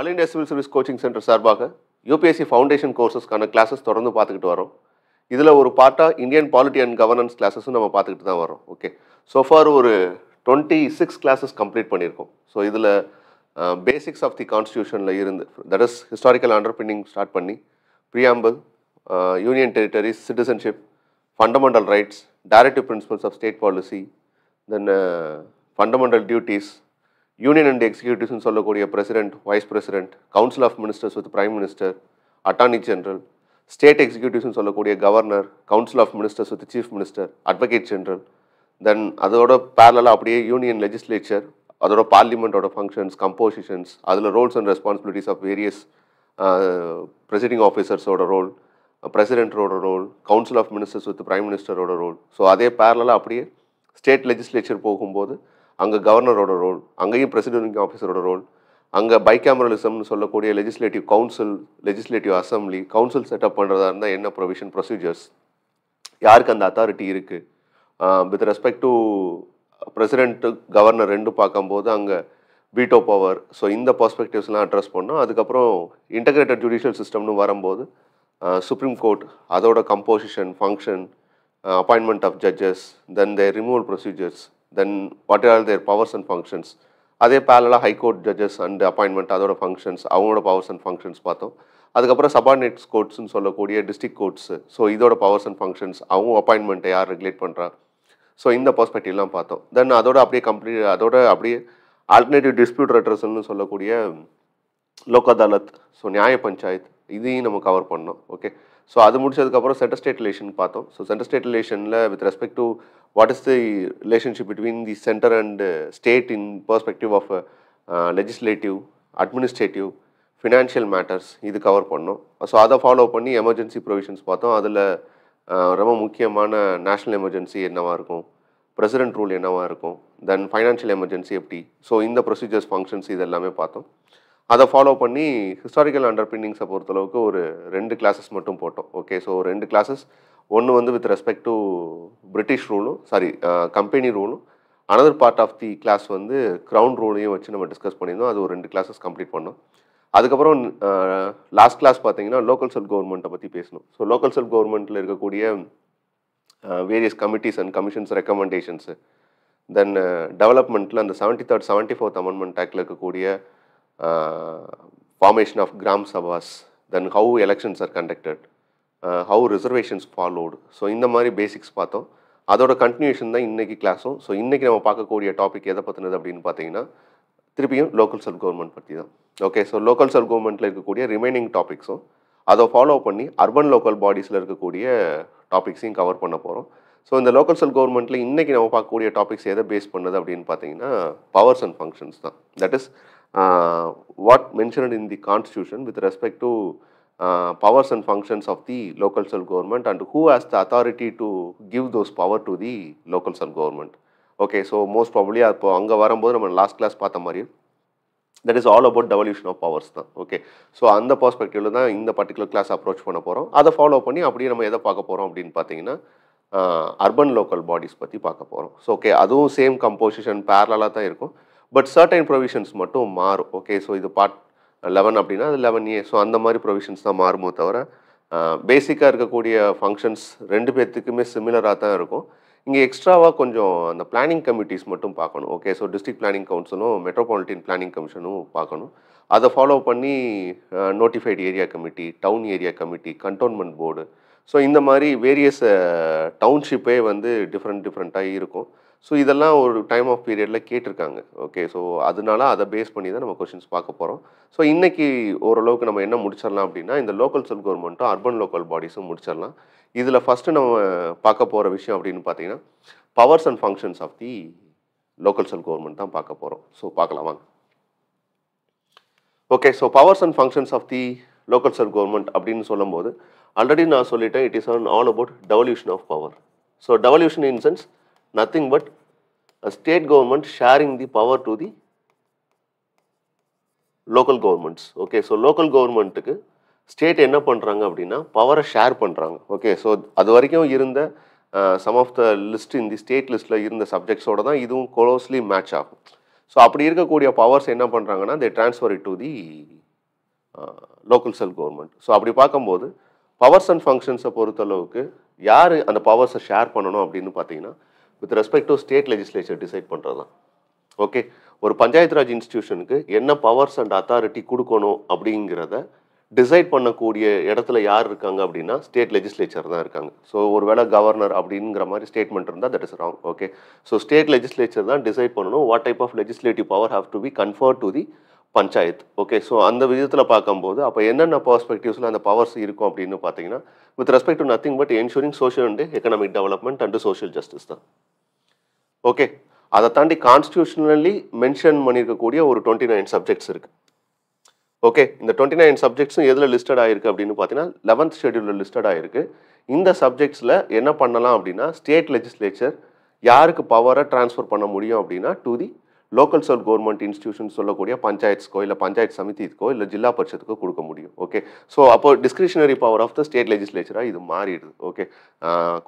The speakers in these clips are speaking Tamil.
All India civil service coaching centre சார்பாக யூபிஎஸ்சி ஃபவுண்டேஷன் கோர்சஸ்க்கான கிளாஸஸ் தொடர்ந்து பார்த்துக்கிட்டு வரோம் இதில் ஒரு பார்ட்டாக இந்தியன் பாலிட்டி அண்ட் கவர்னன்ஸ் கிளாஸஸும் நம்ம பார்த்துக்கிட்டு தான் வரோம் ஓகே ஸோ ஃபார் ஒரு டுவெண்ட்டி சிக்ஸ் கிளாஸஸ் கம்ப்ளீட் பண்ணியிருக்கோம் ஸோ இதில் பேசிக்ஸ் ஆஃப் தி கான்ஸ்டியூஷனில் இருந்து that is historical underpinning start பண்ணி preamble union territories citizenship fundamental rights directive principles of state policy then fundamental duties union and எக்ஸிக்யூட்டிவ்ஸ்னு சொல்லக்கூடிய president vice president council of ministers with prime minister attorney general state எக்ஸிக்யூட்டிவ்ஸ்னு சொல்லக்கூடிய governor council of ministers with chief minister advocate general then அதோட பேரலாக அப்படியே யூனியன் லெஜிஸ்லேச்சர் அதோட பார்லிமெண்ட்டோட ஃபங்க்ஷன்ஸ் கம்போசிஷன்ஸ் அதில் roles and responsibilities of various presiding ஆஃபீஸர்ஸோட ரோல் பிரசிடென்டரோட role council of ministers with prime மினிஸ்டரோட ரோல் ஸோ அதே பேரலாக அப்படியே ஸ்டேட் லெஜிஸ்லேச்சர் போகும்போது அங்கே கவர்னரோட ரோல் அங்கேயும் பிரசிடென்ட் ஆஃபீஸரோட ரோல் அங்கே பைகேமரலிசம்னு சொல்லக்கூடிய legislative council legislative assembly council setup பண்ணுறதா இருந்தால் என்ன ப்ரொவிஷன் ப்ரொசீஜர்ஸ் யாருக்கு அந்த அத்தாரிட்டி இருக்குது with respect to president governor ரெண்டு பார்க்கும்போது அங்கே வீட்டோ பவர் ஸோ இந்த பர்ஸ்பெக்டிவ்ஸ்லாம் அட்ரஸ் பண்ணோம் அதுக்கப்புறம் இன்டகிரேட்டட் ஜுடிஷியல் சிஸ்டம்னு வரும்போது சுப்ரீம் கோர்ட் அதோட composition function appointment of judges then the removal procedures then what all their powers and functions அதே பேலலாக ஹைகோர்ட் ஜட்ஜஸ் அண்ட் அப்பாயின்மெண்ட் அதோட ஃபங்க்ஷன்ஸ் அவங்களோட பவர்ஸ் அண்ட் ஃபங்க்ஷன்ஸ் பார்த்தோம் அதுக்கப்புறம் சபார்டினேட்ஸ் கோர்ட்ஸ்னு சொல்லக்கூடிய டிஸ்ட்ரிக்ட் கோர்ட்ஸு ஸோ இதோட பவர்ஸ் அண்ட் ஃபங்க்ஷன்ஸ் அவங்க அப்பாயின்மெண்ட்டை யார் ரெகுலேட் பண்ணுறா ஸோ இந்த பர்ஸ்பெக்டிவ்லாம் பார்த்தோம் தென் அதோட அப்படியே கம்ப்ளீட் அதோட அப்படியே ஆல்டர்னேட்டிவ் டிஸ்பியூட் ரெட்ரஸ்ன்னு சொல்லக்கூடிய லோக் அதாலத் ஸோ நியாய பஞ்சாயத் இதையும் நம்ம கவர் பண்ணோம் ஓகே ஸோ அது முடிச்சதுக்கப்புறம் சென்டர் ஸ்டேட் ரிலேஷன் பார்த்தோம் ஸோ சென்டர் ஸ்டேட் ரிலேஷனில் with respect to what is the relationship between the centre and state in perspective of legislative administrative financial matters இது கவர் பண்ணோம் ஸோ அதை ஃபாலோ பண்ணி எமர்ஜென்சி ப்ரொவிஷன்ஸ் பார்த்தோம் அதில் ரொம்ப முக்கியமான நேஷ்னல் எமர்ஜென்சி என்னவாக இருக்கும் பிரசிடென்ட் ரூல் என்னவாக இருக்கும் தென் ஃபைனான்ஷியல் எமர்ஜென்சி எப்படி ஸோ இந்த ப்ரொசீஜர்ஸ் ஃபங்க்ஷன்ஸ் இது எல்லாமே பார்த்தோம் அதை ஃபாலோ பண்ணி ஹிஸ்டாரிக்கல் அண்டர்பின்னிங்ஸை பொறுத்தளவுக்கு ஒரு ரெண்டு கிளாஸஸ் மட்டும் போட்டோம் ஓகே ஸோ ரெண்டு கிளாஸஸ் ஒன்று வந்து வித் ரெஸ்பெக்ட் டு பிரிட்டிஷ் ரூலும் சாரி கம்பெனி ரூலும் another part of the class வந்து க்ரௌண்ட் ரூலையும் வச்சு நம்ம டிஸ்கஸ் பண்ணியிருந்தோம் அது ஒரு ரெண்டு கிளாஸஸ் கம்ப்ளீட் பண்ணோம் அதுக்கப்புறம் லாஸ்ட் uh, கிளாஸ் பார்த்தீங்கன்னா லோக்கல் செல்ஃப் கவர்மெண்ட்டை பற்றி பேசணும் ஸோ லோக்கல் செல்ஃப் கவர்மெண்ட்டில் இருக்கக்கூடிய various committees and commissions recommendations then டெவலப்மெண்ட்டில் அந்த seventy third seventy fourth amendment ஆக்டில் இருக்கக்கூடிய ஃபார்மேஷன் ஆஃப் கிராம் சபாஸ் then how elections are conducted how reservations followed so இந்த மாதிரி பேசிக்ஸ் பார்த்தோம் அதோட கண்டினியூஷன் தான் இன்றைக்கி கிளாஸும் ஸோ இன்றைக்கி நம்ம பார்க்கக்கூடிய டாபிக் எதை பற்றினது அப்படின்னு பார்த்தீங்கன்னா திருப்பியும் லோக்கல் செல்ஃப் கவர்மெண்ட் பற்றி தான் ஓகே ஸோ லோக்கல் செல்ஃப் கவர்மெண்ட்டில் இருக்கக்கூடிய ரிமைனிங் டாபிக்ஸும் அதை ஃபாலோ பண்ணி அர்பன் லோக்கல் பாடிஸில் இருக்கக்கூடிய டாபிக்ஸையும் கவர் பண்ண போகிறோம் ஸோ இந்த லோக்கல் செல் கவர்மெண்ட்டில் இன்றைக்கி நம்ம பார்க்கக்கூடிய டாபிக்ஸ் எதை பேஸ் பண்ணுது அப்படின்னு பார்த்தீங்கன்னா பவர்ஸ் அண்ட் ஃபங்க்ஷன்ஸ் தான் that is what mentioned in the constitution with respect to powers and functions of the local self government and who has the authority to give those power to the local self government. Okay so most probably இப்போ அங்கே வரும்போது நம்ம லாஸ்ட் கிளாஸ் பார்த்த மாதிரி that is all about devolution of powers தான் ஓகே ஸோ அந்த பர்ஸ்பெக்டிவில் தான் இந்த பர்டிகுலர் கிளாஸ் அப்ரோச் பண்ண போகிறோம் அதை ஃபாலோ பண்ணி அப்படியே நம்ம எதை பார்க்க போகிறோம் அப்படின்னு பார்த்தீங்கன்னா அர்பன் லோக்கல் பாடிஸ் பற்றி பார்க்க போகிறோம் ஸோ ஓகே அதுவும் சேம் கம்போசிஷன் பேரலாக தான் இருக்கும் பட் சர்டைன் ப்ரொவிஷன்ஸ் மட்டும் மாறும் ஓகே ஸோ இது பார்ட் லெவன் அப்படின்னா அது லெவன் ஏ ஸோ அந்த மாதிரி ப்ரொவிஷன்ஸ் தான் மாறுமோ தவிர பேசிக்காக இருக்கக்கூடிய ஃபங்க்ஷன்ஸ் ரெண்டு பேர்த்துக்குமே சிமிலராக தான் இருக்கும் இங்கே எக்ஸ்ட்ராவாக கொஞ்சம் அந்த பிளானிங் கமிட்டிஸ் மட்டும் பார்க்கணும் ஓகே ஸோ டிஸ்ட்ரிக்ட் பிளானிங் கவுன்சிலும் மெட்ரோபாலிட்டின் பிளானிங் கமிஷனும் பார்க்கணும் அதை ஃபாலோ பண்ணி notified area committee town area committee cantonment board so இந்த மாதிரி வேரியஸ் டவுன்ஷிப்பே வந்து டிஃப்ரெண்ட் டிஃப்ரெண்ட்டாக இருக்கும் ஸோ இதெல்லாம் ஒரு டைம் ஆஃப் பீரியடில் கேட்டிருக்காங்க ஓகே ஸோ அதனால அதை பேஸ் பண்ணி தான் நம்ம கொஷின்ஸ் பார்க்க போகிறோம் ஸோ இன்றைக்கி ஓரளவுக்கு நம்ம என்ன முடிச்சிடலாம் அப்படின்னா இந்த லோக்கல் செல்ஃப் கவர்மெண்ட்டும் அர்பன் லோக்கல் பாடிஸும் முடிச்சிடலாம் இதில் ஃபஸ்ட்டு நம்ம பார்க்க போகிற விஷயம் அப்படின்னு பார்த்தீங்கன்னா powers and functions of the local self government தான் பார்க்க போகிறோம் ஸோ பார்க்கலாம் வாங்க okay so powers and functions of the local self government அப்படின்னு சொல்லும்போது ஆல்ரெடி நான் சொல்லிட்டேன் it is on all about devolution of power so devolution in sense nothing but state government sharing the power to the local governments okay so local கவர்மெண்ட்டுக்கு ஸ்டேட் என்ன பண்ணுறாங்க அப்படின்னா பவரை ஷேர் பண்ணுறாங்க ஓகே ஸோ அது வரைக்கும் இருந்த சம் ஆஃப் த லிஸ்ட் இந்த ஸ்டேட் லிஸ்ட்டில் இருந்த சப்ஜெக்ட்ஸோட தான் இதுவும் க்ளோஸ்லி மேட்ச் ஆகும் ஸோ அப்படி இருக்கக்கூடிய பவர்ஸ் என்ன பண்ணுறாங்கன்னா they transfer it to the local self government so அப்படி பார்க்கும்போது பவர்ஸ் அண்ட் ஃபங்க்ஷன்ஸை பொறுத்தளவுக்கு யார் அந்த பவர்ஸை ஷேர் பண்ணணும் அப்படின்னு பார்த்தீங்கன்னா with respect to state legislature decide பண்ணுறது ஓகே ஒரு பஞ்சாயத்து ராஜ் இன்ஸ்டியூஷனுக்கு என்ன பவர்ஸ் அண்ட் அத்தாரிட்டி கொடுக்கணும் அப்படிங்கிறத டிசைட் பண்ணக்கூடிய இடத்துல யார் இருக்காங்க அப்படின்னா ஸ்டேட் லெஜிஸ்லேச்சர் தான் இருக்காங்க ஸோ ஒரு வேளை கவர்னர் அப்படிங்கிற மாதிரி ஸ்டேட்மெண்ட் இருந்தால் that is wrong okay so state legislature தான் டிசைட் பண்ணணும் what type of legislative power have to be confer to the panchayat okay so அந்த விதத்தில் பார்க்கும்போது அப்போ என்னென்ன பர்ஸ்பெக்டிவ்ஸில் அந்த பவர்ஸ் இருக்கும் அப்படின்னு பார்த்தீங்கன்னா with respect to nothing but ensuring social and economic development and social justice தான் ஓகே அதை தாண்டி கான்ஸ்டியூஷனலி மென்ஷன் பண்ணியிருக்கக்கூடிய ஒரு டுவெண்ட்டி நைன் சப்ஜெக்ட்ஸ் இருக்குது ஓகே இந்த டுவெண்ட்டி நைன் சப்ஜெக்ட்ஸும் எதில் லிஸ்டட் ஆயிருக்கு அப்படின்னு பார்த்தீங்கன்னா லெவன்த் ஷெடியூலில் லிஸ்டட் ஆயிருக்கு இந்த சப்ஜெக்ட்ஸில் என்ன பண்ணலாம் அப்படின்னா ஸ்டேட் லெஜிஸ்லேச்சர் யாருக்கு பவரை டிரான்ஸ்ஃபர் பண்ண முடியும் அப்படின்னா to the local self government institution சொல்லக்கூடிய பஞ்சாயத்துக்கோ இல்லை பஞ்சாயத்து சமிதிக்கோ இல்லை ஜில்லா பரிஷத்துக்கோ கொடுக்க முடியும் ஓகே ஸோ அப்போ discretionary power of the state லெஜிஸ்லேச்சராக இது மாறிடுது ஓகே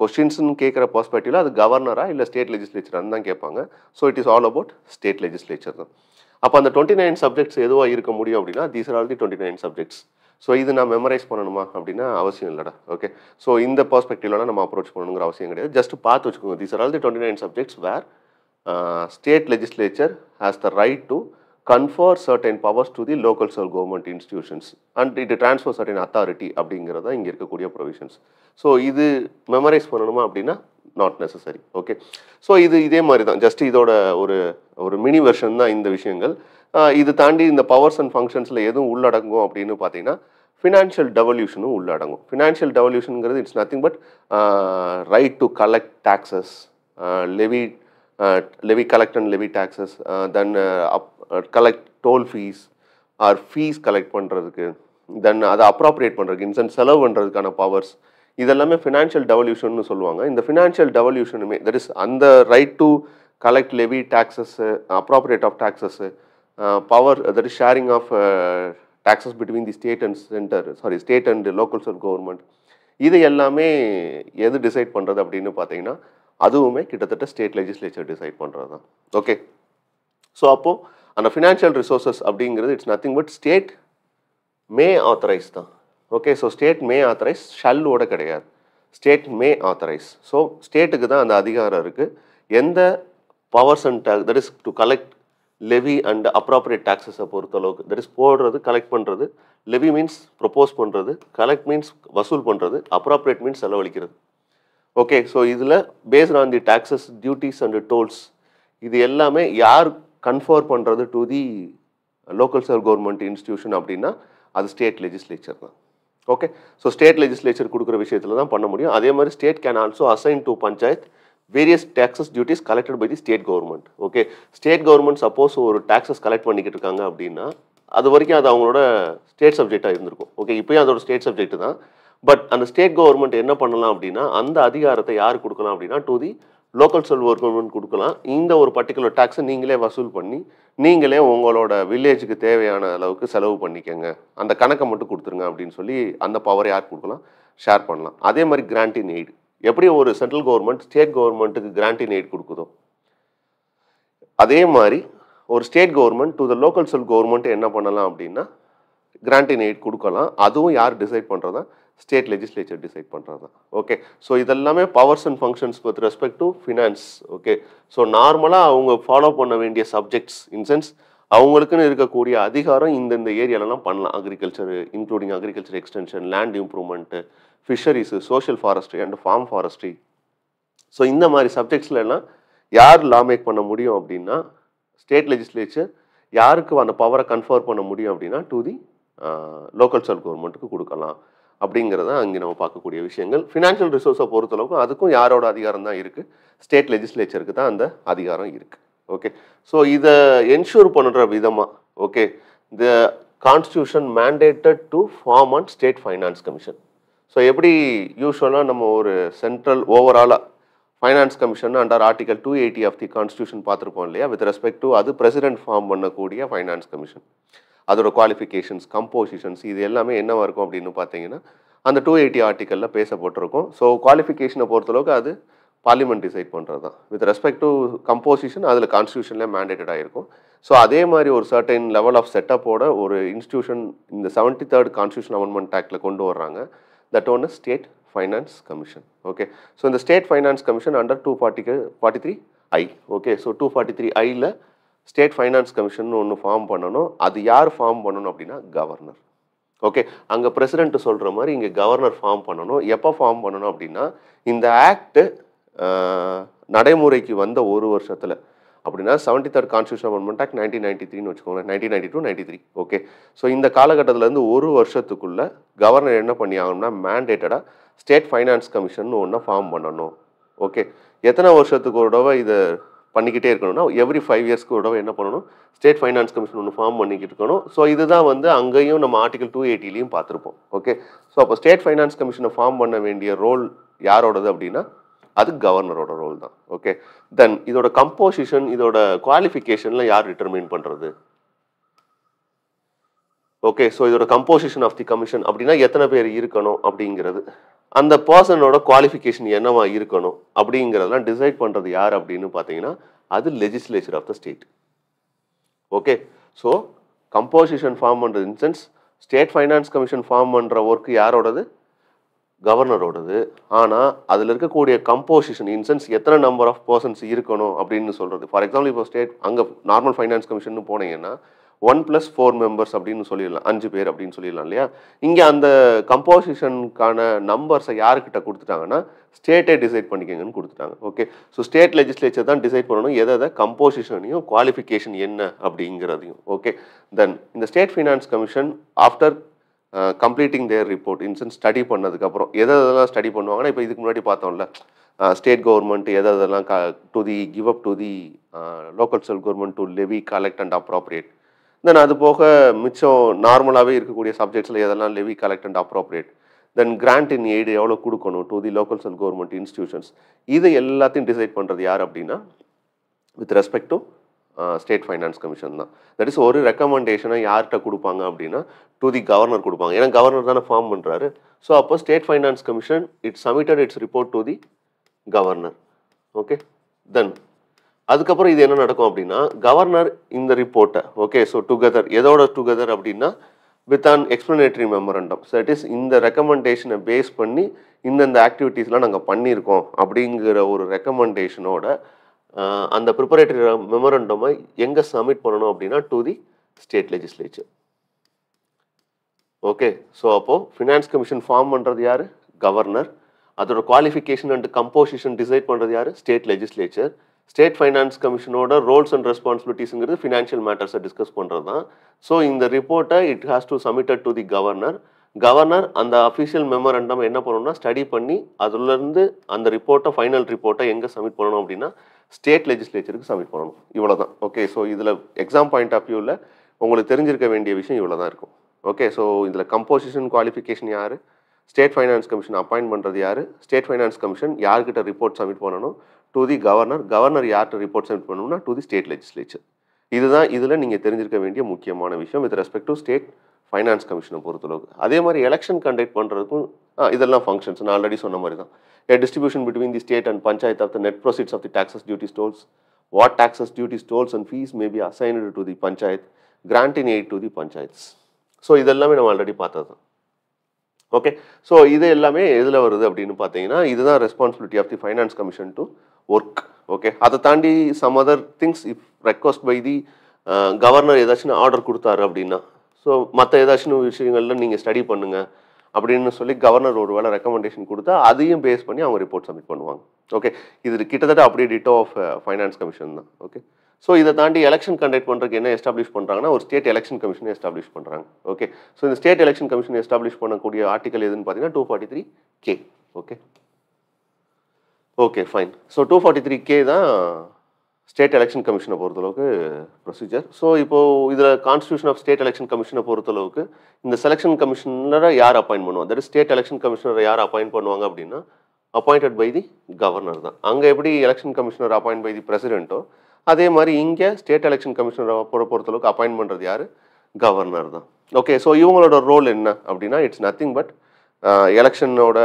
கொஸ்டின்ஸ்னு கேட்குற பர்ஸ்பெக்டிவில் அது கவர்னராக இல்லை ஸ்டேட் லெஜிஸ்லேச்சராக தான் கேட்பாங்க so it is all about state legislature தான் அப்போ அந்த டுவெண்ட்டி நைன் சப்ஜெக்ட்ஸ் எதுவாக இருக்க முடியும் அப்படின்னா these are all the twenty nine subjects so இது நான் மெமரைஸ் பண்ணணுமா அப்படின்னா அவசியம் இல்லைடா ஓகே ஸோ இந்த பர்ஸ்பெக்டிவ்லாம் நம்ம அப்ரோச் பண்ணணுங்கிற அவசியம் கிடையாது ஜஸ்ட் பார்த்து வச்சுக்கோங்க these are all the twenty nine subjects where state legislature has the right to confer certain powers to the local self government institutions and it transfer certain authority அப்படிங்கிறதா இங்கே இருக்கக்கூடிய ப்ரொவிஷன்ஸ் ஸோ இது மெமரைஸ் பண்ணணுமா அப்படின்னா நாட் நெசசரி ஓகே ஸோ இது இதே மாதிரி தான் ஜஸ்ட் இதோட ஒரு ஒரு மினி வெர்ஷன் தான் இந்த விஷயங்கள் இது தாண்டி இந்த பவர்ஸ் அண்ட் ஃபங்க்ஷன்ஸில் எதுவும் உள்ளடங்கும் அப்படின்னு பார்த்தீங்கன்னா ஃபினான்ஷியல் டெவல்யூஷனும் உள்ளடங்கும் ஃபினான்ஷியல் டெவல்யூஷனுங்கிறது it's nothing but right to collect taxes levy levy collect and levy taxes then அப் collect toll fees or fees collect பண்ணுறதுக்கு தென் அதை அப்ராப்ரியேட் பண்ணுறதுக்கு இன்சென்ட் செலவு பண்ணுறதுக்கான பவர்ஸ் இதெல்லாமே ஃபினான்ஷியல் டெவல்யூஷன் சொல்லுவாங்க இந்த ஃபினான்ஷியல் டெவல்யூஷனுமே தட் இஸ் அந்த right to collect levy taxes appropriate of taxes power that is sharing of taxes between the state and centre sorry state and local self government இது எல்லாமே எது டிசைட் பண்ணுறது அப்படின்னு பார்த்தீங்கன்னா அதுவுமே கிட்டத்தட்ட ஸ்டேட் லெஜிஸ்லேச்சர் டிசைட் பண்ணுறது தான் ஓகே ஸோ அப்போது அந்த ஃபினான்ஷியல் ரிசோர்ஸஸ் அப்படிங்கிறது it's nothing but state may authorise தான் okay so state may authorise ஷல்லோட கிடையாது ஸ்டேட் மே ஆத்தரைஸ் ஸோ ஸ்டேட்டுக்கு தான் அந்த அதிகாரம் இருக்குது எந்த powers and tax that is to collect levy and appropriate டேக்ஸஸை பொறுத்தளவுக்கு தட் இஸ் போடுறது கலெக்ட் பண்ணுறது லெவி மீன்ஸ் ப்ரொப்போஸ் பண்ணுறது கலெக்ட் மீன்ஸ் வசூல் பண்ணுறது அப்ராப்ரியேட் மீன்ஸ் செலவழிக்கிறது ஓகே ஸோ இதில் based on the taxes duties and tolls இது எல்லாமே யார் கன்ஃபர் பண்ணுறது to the local self government institution அப்படின்னா அது ஸ்டேட் லெஜிஸ்லேச்சர் தான் ஓகே ஸோ ஸ்டேட் லெஜிஸ்லேச்சர் கொடுக்குற விஷயத்தில் தான் பண்ண முடியும் அதே மாதிரி state can also assign to panchayat various taxes duties collected by the state government okay state government suppose ஒரு டேக்ஸஸ் கலெக்ட் பண்ணிக்கிட்டு இருக்காங்க அப்படின்னா அது வரைக்கும் அது அவங்களோட ஸ்டேட் சப்ஜெக்டாக இருந்திருக்கும் ஓகே இப்போயும் அதோட ஸ்டேட் சப்ஜெக்ட் தான் பட் அந்த ஸ்டேட் கவர்மெண்ட் என்ன பண்ணலாம் அப்படின்னா அந்த அதிகாரத்தை யார் கொடுக்கலாம் அப்படின்னா to the local self government கொடுக்கலாம் இந்த ஒரு பர்டிகுலர் டேக்ஸை நீங்களே வசூல் பண்ணி நீங்களே உங்களோட வில்லேஜுக்கு தேவையான அளவுக்கு செலவு பண்ணிக்கங்க அந்த கணக்கை மட்டும் கொடுத்துருங்க அப்படின்னு சொல்லி அந்த பவர் யார் கொடுக்கலாம் ஷேர் பண்ணலாம் அதே மாதிரி கிராண்டின் எய்டு எப்படி ஒரு சென்ட்ரல் கவர்மெண்ட் ஸ்டேட் கவர்மெண்ட்டுக்கு கிராண்டின் எய்டு கொடுக்குதோ அதே மாதிரி ஒரு state government to the local self government என்ன பண்ணலாம் அப்படின்னா கிராண்டின் எய்ட் கொடுக்கலாம் அதுவும் யார் டிசைட் பண்ணுறதா ஸ்டேட் லெஜிஸ்லேச்சர் டிசைட் பண்ணுறது தான் ஓகே ஸோ இதெல்லாமே powers and functions with respect to finance okay so நார்மலாக அவங்க ஃபாலோ பண்ண வேண்டிய சப்ஜெக்ட்ஸ் இன்சென்ஸ் அவங்களுக்குன்னு இருக்கக்கூடிய அதிகாரம் இந்தந்த ஏரியாலலாம் பண்ணலாம் agriculture including agriculture extension land improvement fisheries social forestry and farm forestry so இந்த மாதிரி சப்ஜெக்ட்ஸ்லாம் யார் லா மேக் பண்ண முடியும் அப்படின்னா ஸ்டேட் லெஜிஸ்லேச்சர் யாருக்கு அந்த பவரை கன்ஃபர் பண்ண முடியும் அப்படின்னா டு தி லோக்கல் செல் கவர்மெண்ட்டுக்கு கொடுக்கலாம் அப்படிங்கிறத அங்கே நம்ம பார்க்கக்கூடிய விஷயங்கள் ஃபினான்ஷியல் ரிசோர்ஸை பொறுத்தளவுக்கு அதுக்கும் யாரோட அதிகாரம் தான் இருக்குது ஸ்டேட் லெஜிஸ்லேச்சருக்கு தான் அந்த அதிகாரம் இருக்குது ஓகே ஸோ இதை என்ஷூர் பண்ணுற விதமாக okay the constitution mandated to form and state finance commission so எப்படி யூஸ்வலாக நம்ம ஒரு சென்ட்ரல் ஓவராலாக finance commission under article two eighty of the constitution பார்த்துருப்போம் இல்லையா வித் ரெஸ்பெக்ட் டு அது பிரசிடென்ட் ஃபார்ம் பண்ணக்கூடிய ஃபைனான்ஸ் கமிஷன் அதோட குவாலிஃபிகேஷன்ஸ் கம்போசிஷன்ஸ் இது எல்லாமே என்னவாக இருக்கும் அப்படின்னு பார்த்தீங்கன்னா அந்த டூ எயிட்டி ஆர்டிக்கலில் பேசப்பட்டிருக்கும் ஸோ குவாலிஃபிகேஷனை பொறுத்தளவுக்கு அது பார்லிமெண்ட் டிசைட் பண்ணுறது தான் வித் ரெஸ்பெக்ட் டு கம்போசிஷன் அதில் கான்ஸ்டியூஷனில் மேண்டேட்டட் இருக்கும் ஸோ அதே மாதிரி ஒரு சர்டைன் லெவல் ஆஃப் செட்டப்போட ஒரு இன்ஸ்டியூஷன் இந்த செவன்டி தேர்ட் கான்ஸ்டியூஷன் அமெண்ட்மெண்ட் ஆக்டில் கொண்டு வர்றாங்க that one state finance commission okay so இந்த state finance commission under two ஃபார்ட்டிக்கு forty three I okay so two forty three ஐயில் ஸ்டேட் ஃபைனான்ஸ் கமிஷன் ஒன்று ஃபார்ம் பண்ணணும் அது யார் ஃபார்ம் பண்ணணும் அப்படின்னா கவர்னர் ஓகே அங்கே பிரசிடென்ட்டு சொல்கிற மாதிரி இங்கே கவர்னர் ஃபார்ம் பண்ணணும் எப்போ ஃபார்ம் பண்ணணும் அப்படின்னா இந்த ஆக்ட்டு நடைமுறைக்கு வந்த ஒரு வருஷத்தில் அப்படின்னா seventy third constitution act nineteen ninety த்ரீன்னு வச்சுக்கோங்க nineteen ninety two ninety three okay so இந்த காலகட்டத்திலேருந்து ஒரு வருஷத்துக்குள்ளே கவர்னர் என்ன பண்ணி ஆகணும்னா மேண்டேட்டடாக ஸ்டேட் ஃபைனான்ஸ் கமிஷன் ஒன்று ஃபார்ம் பண்ணணும் ஓகே எத்தனை வருஷத்துக்கு ஒரு தடவை இதை பண்ணிக்கிட்டே இருக்கணும்னா எவ்ரி ஃபைவ் இயர்ஸ்க்கு கூட என்ன பண்ணணும் ஸ்டேட் ஃபைனான்ஸ் கமிஷன் ஒன்று ஃபார்ம் பண்ணிக்கிட்டு இருக்கணும் ஸோ இதுதான் வந்து அங்கேயும் நம்ம ஆர்டிகல் டூ எயிட்டிலையும் பார்த்துருப்போம் ஓகே ஸோ அப்போ ஸ்டேட் ஃபைனான்ஸ் கமிஷனை ஃபார்ம் பண்ண வேண்டிய ரோல் யாரோடது அப்படின்னா அது கவர்னரோட ரோல் தான் ஓகே தென் இதோட கம்போசிஷன் இதோட குவாலிஃபிகேஷன்லாம் யார் டிட்டர்மின் பண்ணுறது ஓகே ஸோ இதோட கம்போசிஷன் ஆஃப் தி கமிஷன் அப்படின்னா எத்தனை பேர் இருக்கணும் அப்படிங்கிறது அந்த பர்சனோட குவாலிஃபிகேஷன் என்னவா இருக்கணும் அப்படிங்கிறதெல்லாம் டிசைட் பண்ணுறது யார் அப்படின்னு பார்த்தீங்கன்னா அது legislature of the state okay so composition form பண்ணுறது in sense state finance commission form பண்ணுற ஒர்க் யாரோடது கவர்னரோடது ஆனால் அதில் இருக்கக்கூடிய கம்போசிஷன் இன்சென்ஸ் எத்தனை நம்பர் ஆஃப் பர்சன்ஸ் இருக்கணும் அப்படின்னு சொல்கிறது ஃபார் எக்ஸாம்பிள் இப்போ ஸ்டேட் அங்கே நார்மல் ஃபைனான்ஸ் கமிஷன் போனீங்கன்னா ஒன் ப்ளஸ் ஃபோர் மெம்பர்ஸ் அப்படின்னு சொல்லிடலாம் அஞ்சு பேர் அப்படின்னு சொல்லிடலாம் இல்லையா இங்கே அந்த கம்போசிஷனுக்கான நம்பர்ஸை யாருக்கிட்ட கொடுத்துட்டாங்கன்னா ஸ்டேட்டே டிசைட் பண்ணிக்கங்கன்னு கொடுத்துட்டாங்க ஓகே ஸோ ஸ்டேட் லெஜிஸ்லேச்சர் தான் டிசைட் பண்ணணும் எதை எதை கம்போசிஷனையும் குவாலிஃபிகேஷன் என்ன அப்படிங்கிறதையும் ஓகே தென் இந்த state finance commission after completing their report in sense study பண்ணதுக்கப்புறம் எதை எதெல்லாம் ஸ்டடி பண்ணுவாங்கன்னா இப்போ இதுக்கு முன்னாடி பார்த்தோம்ல ஸ்டேட் uh, கவர்மெண்ட் எதை எதெல்லாம் to the give up to the local self government to levy collect and appropriate then அது போக மிச்சம் நார்மலாகவே இருக்கக்கூடிய சப்ஜெக்ட்ஸில் எதெல்லாம் levy collect and appropriate then grant in aid எவ்வளோ கொடுக்கணும் to the local self government institutions இதை எல்லாத்தையும் டிசைட் பண்ணுறது யார் அப்படின்னா with respect to state finance commission தான் தட் இஸ் ஒரு ரெக்கமெண்டேஷனை யார்கிட்ட கொடுப்பாங்க அப்படின்னா டு தி கவர்னர் கொடுப்பாங்க ஏன்னா கவர்னர் தானே ஃபார்ம் பண்ணுறாரு ஸோ அப்போ state finance commission it's submitted its report to the governor okay then அதுக்கப்புறம் இது என்ன நடக்கும் அப்படின்னா கவர்னர் இந்த ரிப்போர்ட்டை ஓகே ஸோ டுகெதர் எதோட டுகெதர் அப்படின்னா with an explanatory memorandum so it is இந்த ரெக்கமெண்டேஷனை பேஸ் பண்ணி இந்தந்த ஆக்டிவிட்டீஸ்லாம் நாங்கள் பண்ணியிருக்கோம் அப்படிங்கிற ஒரு ரெக்கமெண்டேஷனோட அந்த ப்ரிப்பரேட்டரி மெமரண்டமை எங்கே சப்மிட் பண்ணணும் அப்படின்னா to the state legislature okay so அப்போது ஃபினான்ஸ் கமிஷன் ஃபார்ம் பண்ணுறது யார் கவர்னர் அதோட குவாலிஃபிகேஷன் அண்ட் கம்போசிஷன் டிசைட் பண்ணுறது யார் ஸ்டேட் லெஜிஸ்லேச்சர் ஸ்டேட் ஃபைனான்ஸ் கமிஷனோட ரோல்ஸ் அண்ட் ரெஸ்பான்சிபிலிட்டிஸுங்கிறது ஃபினான்ஷியல் மேட்டர்ஸை டிஸ்கஸ் பண்ணுறது தான் ஸோ இந்த ரிப்போர்ட்டை it has to submitted to the governor governor அந்த அஃபிஷியல் மெமரண்டம் என்ன பண்ணணும்னா ஸ்டடி பண்ணி அதுலேருந்து அந்த ரிப்போர்ட்டை ஃபைனல் ரிப்போர்ட்டை எங்கே சப்மிட் பண்ணணும் அப்படின்னா ஸ்டேட் லெஜிஸ்லேச்சருக்கு சப்மிட் பண்ணணும் இவ்வளோ தான் ஓகே ஸோ இதில் எக்ஸாம் பாயிண்ட் ஆஃப் வியூவில் உங்களுக்கு தெரிஞ்சிருக்க வேண்டிய விஷயம் இவ்வளோ தான் இருக்கும் ஓகே ஸோ இதில் கம்போசிஷன் குவாலிஃபிகேஷன் யார் ஸ்டேட் ஃபைனான்ஸ் கமிஷன் அப்பாயின்ட் பண்ணுறது யார் ஸ்டேட் ஃபைனான்ஸ் கமிஷன் யார்கிட்ட ரிப்போர்ட் சப்மிட் பண்ணணும் டு தி கவர்னர் கவர்னர் யார்கிட்ட ரிப்போர்ட் சென்ட் பண்ணணும்னா டு தி ஸ்டேட் லெஜிஸ்லேச்சர் இதுதான் இதில் நீங்கள் தெரிஞ்சிருக்க வேண்டிய முக்கியமான விஷயம் with respect to state finance கமிஷனை பொறுத்தளவுக்கு அதே மாதிரி எலெக்ஷன் கண்டக்ட் பண்ணுறதுக்கும் இதெல்லாம் ஃபங்க்ஷன்ஸ் நான் ஆல்ரெடி சொன்ன மாதிரி தான் a distribution between the state and panchayat of the net proceeds of the taxes duty tolls what taxes duties tolls and fees may assigned to the panchayat grant in aid to the panchayats so இதெல்லாமே நம்ம ஆல்ரெடி பார்த்தது தான் ஓகே ஸோ இது எல்லாமே எதில் வருது அப்படின்னு பார்த்தீங்கன்னா இதுதான் responsibility of the finance commission to work okay அதை தாண்டி some other things if request by the governor ஏதாச்சும் ஆர்டர் கொடுத்தாரு அப்படின்னா ஸோ மற்ற ஏதாச்சும் விஷயங்கள்ல நீங்கள் ஸ்டடி பண்ணுங்கள் அப்படின்னு சொல்லி கவர்னர் ஒரு வேலை ரெக்கமெண்டேஷன் கொடுத்தா அதையும் பேஸ் பண்ணி அவங்க ரிப்போர்ட் சப்மிட் பண்ணுவாங்க ஓகே இது கிட்டத்தட்ட அப்படியே டிட்டோ ஆஃப் ஃபைனான்ஸ் கமிஷன் தான் ஓகே ஸோ இதை தாண்டி எலெக்ஷன் கண்டக்ட் பண்ணுறதுக்கு என்ன எஸ்டாப்ளிஷ் பண்ணுறாங்கன்னா ஒரு ஸ்டேட் எலெக்ஷன் கமிஷன் எஸ்டாப்ளிஷ் பண்ணுறாங்க ஓகே ஸோ இந்த ஸ்டேட் எலெக்ஷன் கமிஷன் எஸ்டாப்ளிஷ் பண்ணக்கூடிய ஆர்டிகல் எதுன்னு பார்த்தீங்கன்னா two forty three K okay okay fine so two forty three K தான் ஸ்டேட் எலெக்ஷன் கமிஷனை பொறுத்தளவுக்கு ப்ரொசீஜர் ஸோ இப்போது இதில் கான்ஸ்டியூஷன் ஆஃப் ஸ்டேட் எலெக்ஷன் கமிஷனை பொறுத்தளவுக்கு இந்த செலெக்ஷன் கமிஷனரை யார் அப்பாயின் பண்ணுவாங்க தட் ஸ்டேட் எலெக்ஷன் கமிஷனரை யார் அப்பாயின் பண்ணுவாங்க அப்படின்னா அப்பாயிண்டட் பை தி கவர்னர் தான் அங்கே எப்படி election commissioner appoint by the பிரசிடென்ட்டோ அதே மாதிரி இங்கே ஸ்டேட் எலெக்ஷன் கமிஷனரை பொறுத்தளவுக்கு அப்பாயின் பண்ணுறது யார் கவர்னர் தான் ஓகே ஸோ இவங்களோட ரோல் என்ன அப்படின்னா இட்ஸ் நத்திங் பட் எலெக்ஷனோட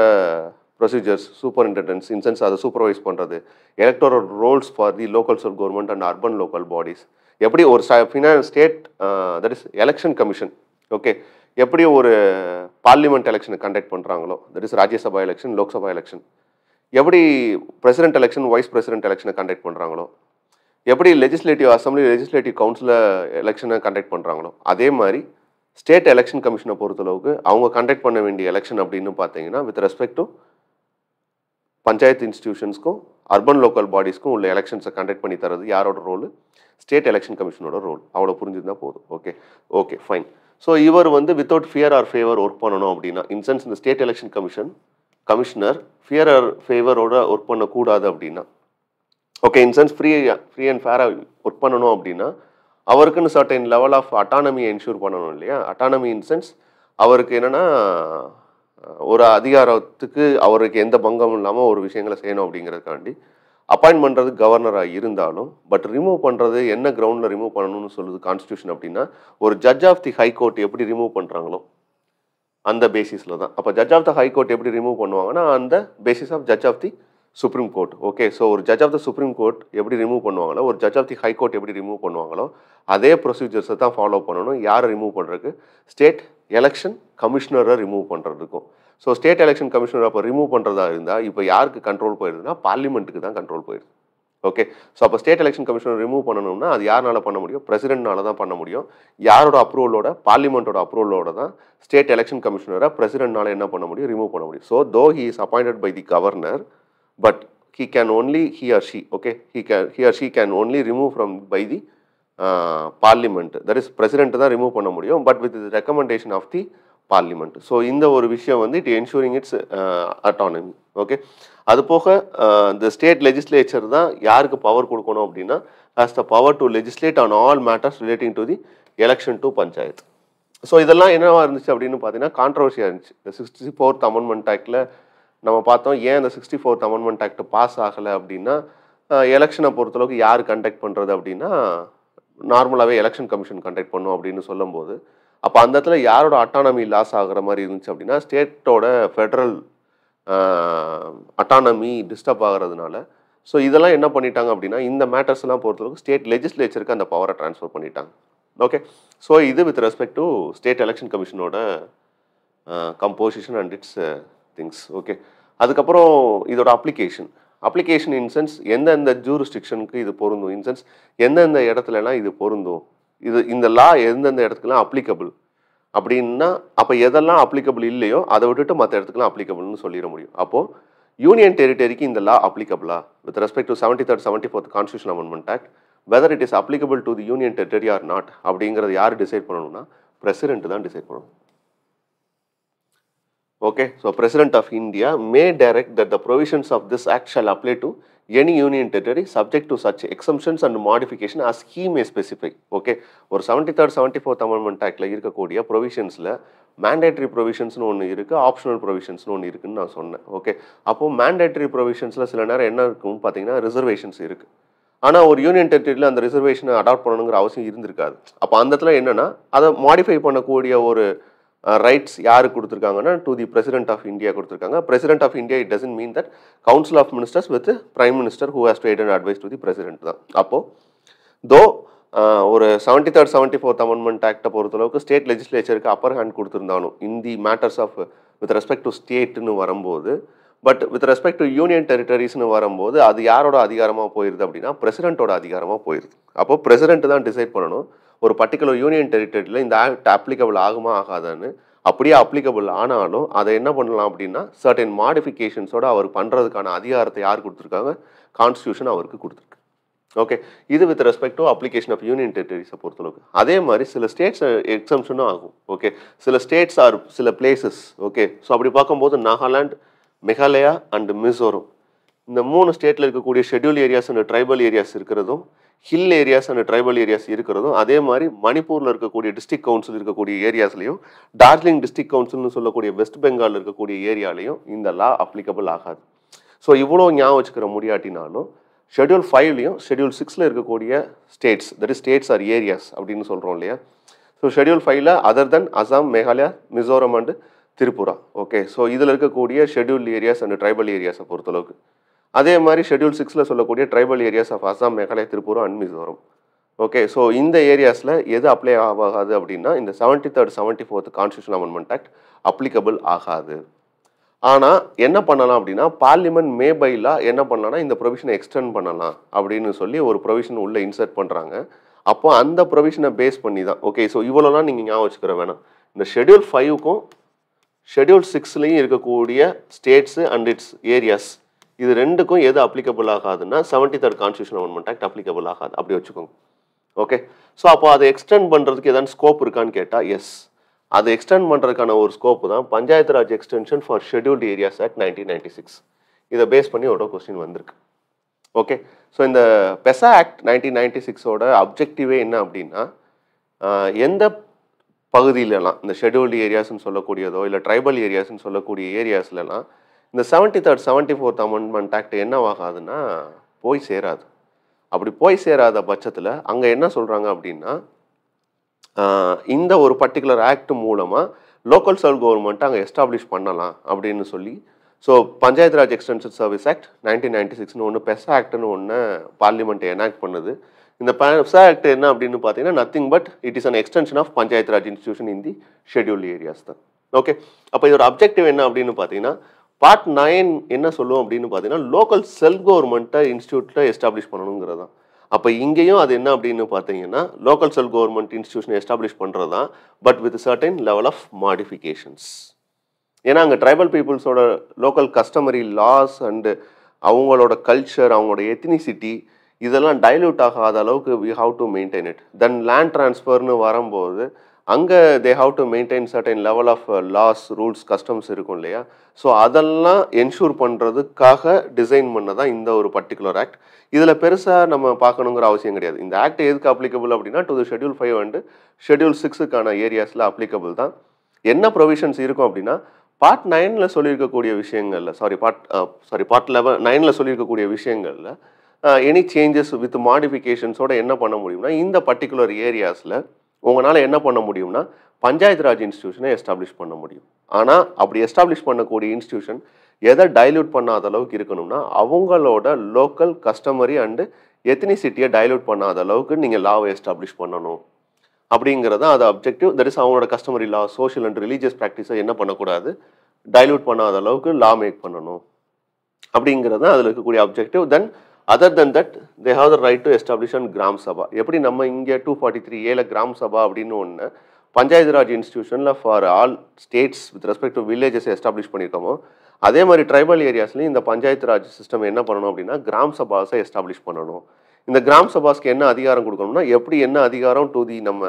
ப்ரொசீஜர்ஸ் சூப்பரிண்டெண்டன்ஸ் இன்சென்ஸ் அதை சூப்பர்வைஸ் பண்ணுறது electoral rolls for the local of government and urban local bodies எப்படி ஒரு finance state that is election commission okay எப்படி ஒரு பார்லிமெண்ட் எலெக்ஷனை கண்டக்ட் பண்ணுறாங்களோ that is Rajya Sabha election Lok Sabha election எப்படி பிரசிடென்ட் எலெக்ஷன் வைஸ் பிரசிடென்ட் எலெக்ஷனை கண்டக்ட் பண்ணுறாங்களோ எப்படி லெஜிஸ்லேட்டிவ் அசம்பிளி லெஜிஸ்லேட்டிவ் கவுன்சில் எலெக்ஷனை கண்டக்ட் பண்ணுறாங்களோ அதே மாதிரி ஸ்டேட் எலெக்ஷன் கமிஷனை பொறுத்தளவுக்கு அவங்க கண்டக்ட் பண்ண வேண்டிய எலெக்ஷன் அப்படின்னு பார்த்தீங்கன்னா வித் ரெஸ்பெக்ட் டு பஞ்சாயத்து இன்ஸ்டிடியூஷன்ஸ்க்கும் அர்பன் லோக்கல் பாடிஸ்க்கும் உள்ள எலெக்ஷன்ஸை கண்டக்ட் பண்ணி தரது யாரோட ரோல் ஸ்டேட் எலெக்ஷன் கமிஷனோட ரோல் அவ்வளோ புரிஞ்சிருந்தால் போதும் ஓகே ஓகே ஃபைன் ஸோ இவர் வந்து without fear or favour work பண்ணணும் அப்படின்னா இன்சென்ஸ் இந்த state election commission commissioner fear or ஃபேவரோட ஒர்க் பண்ணக்கூடாது அப்படின்னா okay in sense free free and ஃபேராக ஒர்க் பண்ணணும் அப்படின்னா அவருக்குன்னு சர்டன் லெவல் ஆஃப் அட்டானமியை என்ஷூர் பண்ணணும் இல்லையா அட்டானமி இன் சென்ஸ் அவருக்கு என்னென்னா ஒரு அதிகாரத்துக்கு அவருக்கு எந்த பங்கமும் இல்லாமல் ஒரு விஷயங்களை செய்யணும் அப்படிங்கிறதுக்காண்டி அப்பாயிண்ட் பண்ணுறது கவர்னராக இருந்தாலும் பட் ரிமூவ் பண்ணுறது என்ன கிரவுண்டில் ரிமூவ் பண்ணணும்னு சொல்லுது கான்ஸ்டியூஷன் அப்படின்னா ஒரு ஜட்ஜ் ஆஃப் தி ஹைகோர்ட் எப்படி ரிமூவ் பண்ணுறாங்களோ அந்த பேசிஸில் தான் அப்போ ஜட்ஜ் ஆஃப் த ஹைகோர்ட் எப்படி ரிமூவ் பண்ணுவாங்கன்னா அந்த basis of judge of the supreme court okay so ஒரு judge of the supreme court எப்படி ரிமூவ் பண்ணுவாங்களோ ஒரு judge of the high court எப்படி ரிமூவ் பண்ணுவாங்களோ அதே ப்ரொசீஜர்ஸை தான் ஃபாலோ பண்ணணும் யாரை ரிமூவ் பண்ணுறதுக்கு ஸ்டேட் எலெக்ஷன் கமிஷனரை ரிமூவ் பண்ணுறதுக்கும் ஸோ ஸ்டேட் எலெக்ஷன் கமிஷனர் அப்போ ரிமூவ் பண்ணுறதா இருந்தால் இப்போ யாருக்கு கண்ட்ரோல் போயிருதுன்னா பார்லிமெண்ட்டுக்கு தான் கண்ட்ரோல் போயிருது ஓகே ஸோ அப்போ ஸ்டேட் எலெக்ஷன் கமிஷனர் ரிமூவ் பண்ணணும்னா அது யாரால பண்ண முடியும் பிரசிடென்ட்னால தான் பண்ண முடியும் யாரோட அப்ரூவலோட பார்லிமெண்ட்டோட அப்ரூவலோட தான் ஸ்டேட் எலெக்ஷன் கமிஷனரை பிரசிடென்ட்னால என்ன பண்ண முடியும் ரிமூவ் பண்ண முடியும் so though he is appointed by the governor but he can only, he or she, okay, he, can, he or she can only remove from by the uh, parliament, that is president தான் remove பண்ண முடியும் but with the recommendation of the parliament. So இந்த ஒரு விஷயம் வந்து it ensuring its uh, autonomy, okay. அது போக இந்த ஸ்டேட் லெஜிஸ்லேச்சர் தான் யாருக்கு பவர் கொடுக்கணும் அப்படின்னா as the power to legislate on all matters relating to the election to panchayat so இதெல்லாம் என்னவா இருந்துச்சு அப்படின்னு பார்த்தீங்கன்னா கான்ட்ரவர்சியாக இருந்துச்சு சிக்ஸ்டி ஃபோர்த் அமெண்ட்மெண்ட் ஆக்டில் நம்ம பார்த்தோம் ஏன் அந்த sixty fourth amendment act pass ஆகலை அப்படின்னா எலெக்ஷனை பொறுத்தளவுக்கு யார் கண்டக்ட் பண்ணுறது அப்படின்னா நார்மலாகவே எலெக்ஷன் கமிஷன் கண்டக்ட் பண்ணும் அப்படின்னு சொல்லும்போது அப்போ அந்த இடத்துல யாரோட அட்டானமி லாஸ் ஆகிற மாதிரி இருந்துச்சு அப்படின்னா ஸ்டேட்டோட ஃபெடரல் அட்டானமி டிஸ்டர்ப் ஆகிறதுனால ஸோ இதெல்லாம் என்ன பண்ணிட்டாங்க அப்படின்னா இந்த மேட்டர்ஸ்லாம் பொறுத்தளவுக்கு ஸ்டேட் லெஜிஸ்லேச்சருக்கு அந்த பவரை ட்ரான்ஸ்ஃபர் பண்ணிட்டாங்க ஓகே ஸோ இது with respect to state election கமிஷனோட composition and its things okay அதுக்கப்புறம் இதோட அப்ளிகேஷன் அப்ளிகேஷன் இன்சென்ஸ் எந்தெந்த ஜூரிஸ்டிக்ஷனுக்கு இது பொருந்தும் இன்சென்ஸ் எந்தெந்த இடத்துலலாம் இது பொருந்தும் இது இந்த லா எந்தெந்த இடத்துக்குலாம் அப்ளிகபிள் அப்படின்னா அப்போ எதெல்லாம் அப்ளிகபிள் இல்லையோ அதை விட்டுட்டு மற்ற இடத்துக்குலாம் அப்ளிகபிள்னு சொல்லிட முடியும் அப்போது யூனியன் டெரிட்டரிக்கு இந்த லா அப்ளிகபிளா with respect to seventy third seventy fourth constitution amendment act whether it is applicable to the union territory or not அப்படிங்கிறத யார் டிசைட் பண்ணணும்னா பிரசிடென்ட் தான் டிசைட் பண்ணணும் okay so President of India may direct that the provisions of this act shall apply to any union territory subject to such exemptions and modification as he may specify. Okay, ஒரு seventy third seventy fourth amendment ஆக்டில் இருக்கக்கூடிய ப்ரொவிஷன்ஸில் மேண்டேட்ரி ப்ரொவிஷன்ஸ்னு ஒன்று இருக்குது ஆப்ஷனல் ப்ரொவிஷன்ஸ்னு ஒன்று இருக்குன்னு நான் சொன்னேன் ஓகே அப்போது மேண்டேட்ரி ப்ரொவிஷன்ஸில் சில நேரம் என்ன இருக்கும்னு பார்த்தீங்கன்னா ரிசர்வேஷன்ஸ் இருக்குது ஆனால் ஒரு யூனியன் டெரிட்டரியில் அந்த ரிசர்வேஷனை அடாப்ட் பண்ணணுங்கிற அவசியம் இருந்திருக்காது அப்போ அந்த இடத்துல என்னென்னா அதை மாடிஃபை பண்ணக்கூடிய ஒரு ரைட்ஸ் யாருக்கு கொடுத்துருக்காங்கன்னா to the president of India கொடுத்துருக்காங்க president of India it doesn't mean that council of ministers with prime minister who has to aid and advise to the president தான் அப்போது தோ ஒரு seventy third seventy fourth amendment ஆக்டை பொறுத்தளவுக்கு ஸ்டேட் லெஜிஸ்லேச்சருக்கு அப்பர் ஹேண்ட் கொடுத்துருந்தாலும் in the matters of with respect to ஸ்டேட்டுன்னு வரும்போது but with respect to union டெரிட்டரிஸ்னு வரும்போது அது யாரோட அதிகாரமாக போயிருது அப்படின்னா பிரசிடென்ட்டோட அதிகாரமாக போயிருது அப்போது பிரசிடென்ட் தான் டிசைட் பண்ணணும் ஒரு பர்டிகுலர் யூனியன் டெரிட்டரியில் இந்த ஆக்ட் அப்ளிகபிள் ஆகுமா ஆகாதான்னு அப்படியே அப்ளிகபிள் ஆனாலும் அதை என்ன பண்ணலாம் அப்படின்னா சர்டன் மாடிஃபிகேஷன்ஸோடு அவர் பண்ணுறதுக்கான அதிகாரத்தை யார் கொடுத்துருக்காங்க கான்ஸ்டியூஷன் அவருக்கு கொடுத்துருக்கு ஓகே இது with respect to application of union டெரிட்டரிஸை பொறுத்தளவுக்கு அதே மாதிரி சில ஸ்டேட்ஸ் எக்ஸம்ஷனும் ஆகும் ஓகே சில ஸ்டேட்ஸ் ஆர் சில பிளேசஸ் ஓகே ஸோ அப்படி பார்க்கும்போது நாகாலாண்ட் மெகாலயா அண்டு மிசோரம் இந்த மூணு ஸ்டேட்டில் இருக்கக்கூடிய schedule areas and tribal areas இருக்கிறதும் hill areas and tribal areas இருக்கிறதும் அதே மாதிரி மணிப்பூரில் இருக்கக்கூடிய டிஸ்ட்ரிக் கவுன்சில் இருக்கக்கூடிய ஏரியாஸ்லையும் டார்ஜிலிங் டிஸ்ட்ரிக் கவுன்சில்னு சொல்லக்கூடிய வெஸ்ட் பெங்காலில் இருக்கக்கூடிய ஏரியாலையும் இந்த லா அப்ளிகபிள் ஆகாது ஸோ இவ்வளோ ஞாபகம் வச்சுக்கிற முடியாட்டினாலும் ஷெட்யூல் ஃபைவ்லையும் ஷெட்யூல் சிக்ஸில் இருக்கக்கூடிய states that is states or areas அப்படின்னு சொல்கிறோம் இல்லையா ஸோ ஷெட்யூல் ஃபைவ்ல other then Assam Meghalaya Mizoram and Tripura okay so இதில் இருக்கக்கூடிய ஷெட்யூல் ஏரியாஸ் அண்ட் ட்ரைபல் ஏரியாஸை பொறுத்தளவுக்கு அதே மாதிரி ஷெட்யூல் சிக்ஸில் சொல்லக்கூடிய tribal areas of Assam Meghalaya Tiruppur and Mizoram okay so இந்த ஏரியாஸில் எது அப்ளை ஆகாது அப்படின்னா இந்த seventy third seventy fourth constitution amendment act applicable ஆகாது ஆனால் என்ன பண்ணலாம் அப்படின்னா பார்லிமெண்ட் மே பைலா என்ன பண்ணலான்னா இந்த ப்ரொவிஷனை எக்ஸ்டெண்ட் பண்ணலாம் அப்படின்னு சொல்லி ஒரு ப்ரொவிஷன் உள்ளே இன்சர்ட் பண்ணுறாங்க அப்போ அந்த ப்ரொவிஷனை பேஸ் பண்ணி தான் ஓகே ஸோ இவ்வளோலாம் நீங்கள் ஞாபகம் வச்சுக்கிற வேணாம் இந்த ஷெட்யூல் ஃபைவுக்கும் ஷெட்யூல் சிக்ஸ்லேயும் இருக்கக்கூடிய ஸ்டேட்ஸு அண்ட் இட்ஸ் ஏரியாஸ் இது ரெண்டுக்கும் எது அப்ளிகபிள் ஆகாதுன்னா seventy third constitution amendment act applicable ஆகாது அப்படி வச்சுக்கோங்க ஓகே ஸோ அப்போ அதை எக்ஸ்டெண்ட் பண்ணுறதுக்கு எதாவது ஸ்கோப் இருக்கான்னு கேட்டால் எஸ் அதை எக்ஸ்டெண்ட் பண்ணுறதுக்கான ஒரு ஸ்கோப் தான் panchayat Raj extension for scheduled areas act nineteen ninety six இதை பேஸ் பண்ணி ஒரு கொஸ்டின் வந்திருக்கு ஓகே ஸோ இந்த பெசா ஆக்ட் நைன்டீன் நைன்டி சிக்ஸோட அப்ஜெக்டிவே என்ன அப்படின்னா எந்த பகுதியிலலாம் இந்த ஷெடியூல்டு ஏரியாஸ்ன்னு சொல்லக்கூடியதோ இல்லை ட்ரைபல் ஏரியாஸ்ன்னு சொல்லக்கூடிய ஏரியாஸ்லலாம் இந்த seventy third seventy fourth amendment act என்னவாகாதுன்னா போய் சேராது அப்படி போய் சேராத பட்சத்தில் அங்கே என்ன சொல்கிறாங்க அப்படின்னா இந்த ஒரு பர்டிகுலர் ஆக்ட் மூலமாக லோக்கல் செல் கவர்மெண்ட்டை அங்கே எஸ்டாப்ளிஷ் பண்ணலாம் அப்படின்னு சொல்லி so panchayat Raj extension service act nineteen ninety சிக்ஸ்னு ஒன்று பெஸ் ஆக்ட்னு ஒன்று பார்லிமெண்ட் என்ஆக்ட் பண்ணுது இந்த பெஸ் ஆக்ட் என்ன அப்படின்னு பார்த்தீங்கன்னா nothing but it is an extension of panchayat Raj institution in the schedule areas தான் ஓகே அப்போ இதோட அப்ஜெக்டிவ் என்ன அப்படின்னு பார்த்தீங்கன்னா பார்ட் நைன் என்ன சொல்லுவோம் அப்படின்னு பார்த்தீங்கன்னா லோக்கல் செல்ஃப் கவர்மெண்ட்டை இன்ஸ்டியூட்டில் எஸ்டாப்ளிஷ் பண்ணணுங்கிறது தான் அப்போ இங்கேயும் அது என்ன அப்படின்னு பார்த்தீங்கன்னா local self government institution establish பண்ணுறது தான் but with certain level of modifications ஏன்னா அங்கே ட்ரைபல் பீப்புள்ஸோட லோக்கல் கஸ்டமரி லாஸ் அண்டு அவங்களோட கல்ச்சர் அவங்களோட எத்தினிசிட்டி இதெல்லாம் டைல்யூட் ஆகாத அளவுக்கு we have to maintain it then land டிரான்ஸ்ஃபர்னு வரும்போது அங்கே they have to maintain certain level of laws rules customs இருக்கும் இல்லையா ஸோ அதெல்லாம் என்ஷூர் பண்ணுறதுக்காக டிசைன் பண்ண தான் இந்த ஒரு பர்டிகுலர் ஆக்ட் இதில் பெருசாக நம்ம பார்க்கணுங்கிற அவசியம் கிடையாது இந்த ஆக்ட் எதுக்கு அப்ளிகபிள் அப்படின்னா to schedule five and schedule சிக்ஸுக்கான ஏரியாஸில் அப்ளிகபிள் தான் என்ன ப்ரொவிஷன்ஸ் இருக்கும் அப்படின்னா பார்ட் நைனில் சொல்லியிருக்கக்கூடிய விஷயங்களில் sorry part sorry part eleven நைனில் சொல்லியிருக்கக்கூடிய விஷயங்களில் எனி சேஞ்சஸ் வித் மாடிஃபிகேஷன்ஸோட என்ன பண்ண முடியும்னா இந்த பர்டிகுலர் ஏரியாஸில் உங்களால் என்ன பண்ண முடியும்னா பஞ்சாயத்து ராஜ் இன்ஸ்டியூஷனை எஸ்டாப்ளிஷ் பண்ண முடியும் ஆனால் அப்படி எஸ்டாப்ளிஷ் பண்ணக்கூடிய இன்ஸ்டியூஷன் எதை டைல்யூட் பண்ணாத அளவுக்கு இருக்கணும்னா அவங்களோட லோக்கல் கஸ்டமரி அண்டு எத்தனிசிட்டியை டைல்யூட் பண்ணாத அளவுக்கு நீங்கள் லாவை எஸ்டாப்ளிஷ் பண்ணணும் அப்படிங்கிறத அது அப்ஜெக்டிவ் தட் இஸ் அவங்களோட customary law social and religious ப்ராக்டிஸை என்ன பண்ணக்கூடாது டைல்யூட் பண்ணாத அளவுக்கு லா மேக் பண்ணணும் அப்படிங்கிறது தான் அதில் இருக்கக்கூடிய objective then other then that they have the right to establish and gram sabha எப்படி நம்ம இங்கே டூ ஃபார்ட்டி த்ரீ ஏல கிராம் சபா அப்படின்னு ஒன்று பஞ்சாயத்து ராஜ் இன்ஸ்டியூஷனில் for all states with respect to villages establish பண்ணியிருக்கோமோ அதே மாதிரி ட்ரைபல் ஏரியாஸ்லையும் இந்த பஞ்சாயத்து ராஜ் சிஸ்டம் என்ன பண்ணணும் அப்படின்னா கிராம் சபாஸை எஸ்டாப்ளிஷ் பண்ணணும் இந்த கிராம் சபாஸ்க்கு என்ன அதிகாரம் கொடுக்கணும்னா எப்படி என்ன அதிகாரம் டு தி நம்ம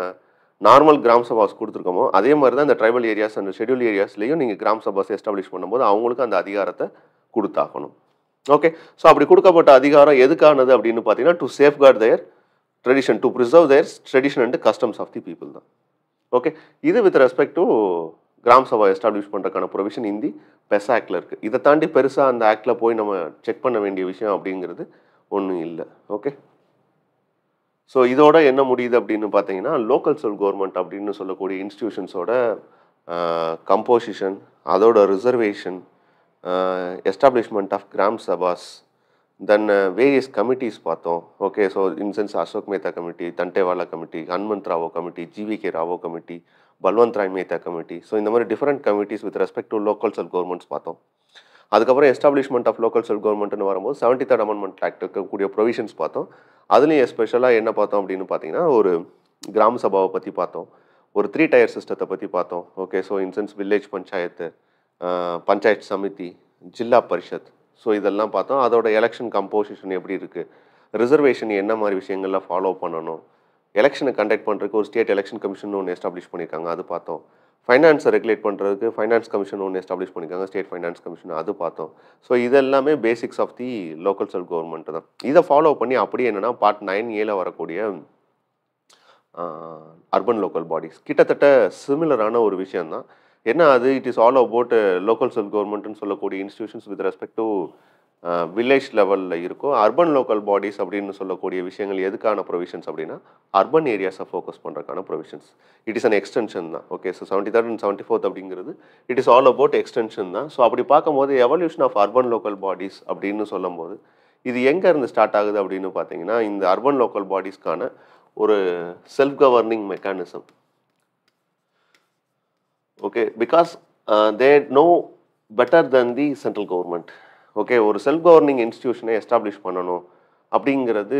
நார்மல் கிராம் சபாஸ் கொடுத்துருக்கோமோ அதே மாதிரி தான் இந்த ட்ரைபல் ஏரியாஸ் அண்ட் ஷெடியூல் ஏரியாஸ்லேயும் நீங்கள் கிராம் சபாஸ் எஸ்டாப்ளிஷ் பண்ணும்போது அவங்களுக்கு அந்த அதிகாரத்தை கொடுத்தாகணும் ஓகே ஸோ அப்படி கொடுக்கப்பட்ட அதிகாரம் எதுக்கானது அப்படின்னு பார்த்தீங்கன்னா to safeguard their tradition to preserve their tradition and customs of the people தான் ஓகே இது with respect to gram sabha establish பண்ணுறதுக்கான ப்ரொவிஷன் இந்தி பெஸ் ஆக்டில் இருக்குது இதை தாண்டி பெருசாக அந்த ஆக்டில் போய் நம்ம செக் பண்ண வேண்டிய விஷயம் அப்படிங்கிறது ஒன்றும் இல்லை ஓகே ஸோ இதோட என்ன முடியுது அப்படின்னு பார்த்தீங்கன்னா லோக்கல் செல் கவர்மெண்ட் அப்படின்னு சொல்லக்கூடிய இன்ஸ்டியூஷன்ஸோட கம்போசிஷன் அதோட ரிசர்வேஷன் எஸ்டாப்ளிஷ்மெண்ட் ஆஃப் கிராம் சபாஸ் தென் வேரியஸ் கமிட்டிஸ் பார்த்தோம் okay so in sense Ashok Mehta committee Dantwala committee Hanumant Rao committee G V K Rao committee Balwant Rai Mehta committee so இந்த மாதிரி different committees with respect to local self governments பார்த்தோம் அதுக்கப்புறம் எஸ்டாப்ளிஷ்மெண்ட் ஆஃப் லோக்கல் செல் கவர்மெண்ட்னு வரும்போது செவன்டி தேர்ட் அமெண்ட்மெண்ட் ஆக்ட் இருக்கக்கூடிய ப்ரொவிஷன்ஸ் பார்த்தோம் அதுலேயும் எஸ்பெஷலாக என்ன பார்த்தோம் அப்படின்னு பார்த்தீங்கன்னா ஒரு கிராம சபாவை பற்றி பார்த்தோம் ஒரு த்ரீ டயர் சிஸ்டத்தை பற்றி பார்த்தோம் okay so in sense village panchayat panchayat samiti zilla parishad so இதெல்லாம் பார்த்தோம் அதோட எலெக்ஷன் கம்போசிஷன் எப்படி இருக்குது ரிசர்வேஷன் என்ன மாதிரி விஷயங்கள்லாம் ஃபாலோ பண்ணணும் எலெக்ஷனை கண்டக்ட் பண்ணுறதுக்கு ஒரு ஸ்டேட் எலெக்ஷன் கமிஷன் ஒன்று எஸ்டாப்ளிஷ் பண்ணியிருக்காங்க அது பார்த்தோம் ஃபைனான்ஸை ரெகுலேட் பண்ணுறதுக்கு ஃபைனான்ஸ் கமிஷன் ஒன்று எஸ்டாப்ளிஷ் பண்ணியிருக்காங்க ஸ்டேட் ஃபைனான்ஸ் கமிஷன் அது பார்த்தோம் ஸோ இதெல்லாமே basics of the local self government தான் இதை ஃபாலோ பண்ணி அப்படியே என்னென்னா பார்ட் நைன் ஏல வரக்கூடிய அர்பன் லோக்கல் பாடிஸ் கிட்டத்தட்ட சிமிலரான ஒரு விஷயந்தான் என்ன அது it is all about local self கவர்மெண்ட்னு சொல்லக்கூடிய institutions with respect to village லெவலில் இருக்கும் அர்பன் லோக்கல் பாடிஸ் அப்படின்னு சொல்லக்கூடிய விஷயங்கள் எதுக்கான ப்ரொவிஷன்ஸ் அப்படின்னா அர்பன் ஏரியாஸை ஃபோக்கஸ் பண்ணுறதுக்கான provisions it is an extension தான் okay so seventy third and seventy fourth அப்படிங்கிறது it is all about extension தான் ஸோ அப்படி பார்க்கும்போது evolution of urban local bodies அப்படின்னு சொல்லும்போது இது எங்கே இருந்து ஸ்டார்ட் ஆகுது அப்படின்னு பார்த்தீங்கன்னா இந்த அர்பன் லோக்கல் பாடிஸ்க்கான ஒரு self governing mechanism okay because they know better than the central government okay ஒரு செல்ஃப் கவர்னிங் இன்ஸ்டியூஷனை எஸ்டாப்ளிஷ் பண்ணணும் அப்படிங்கிறது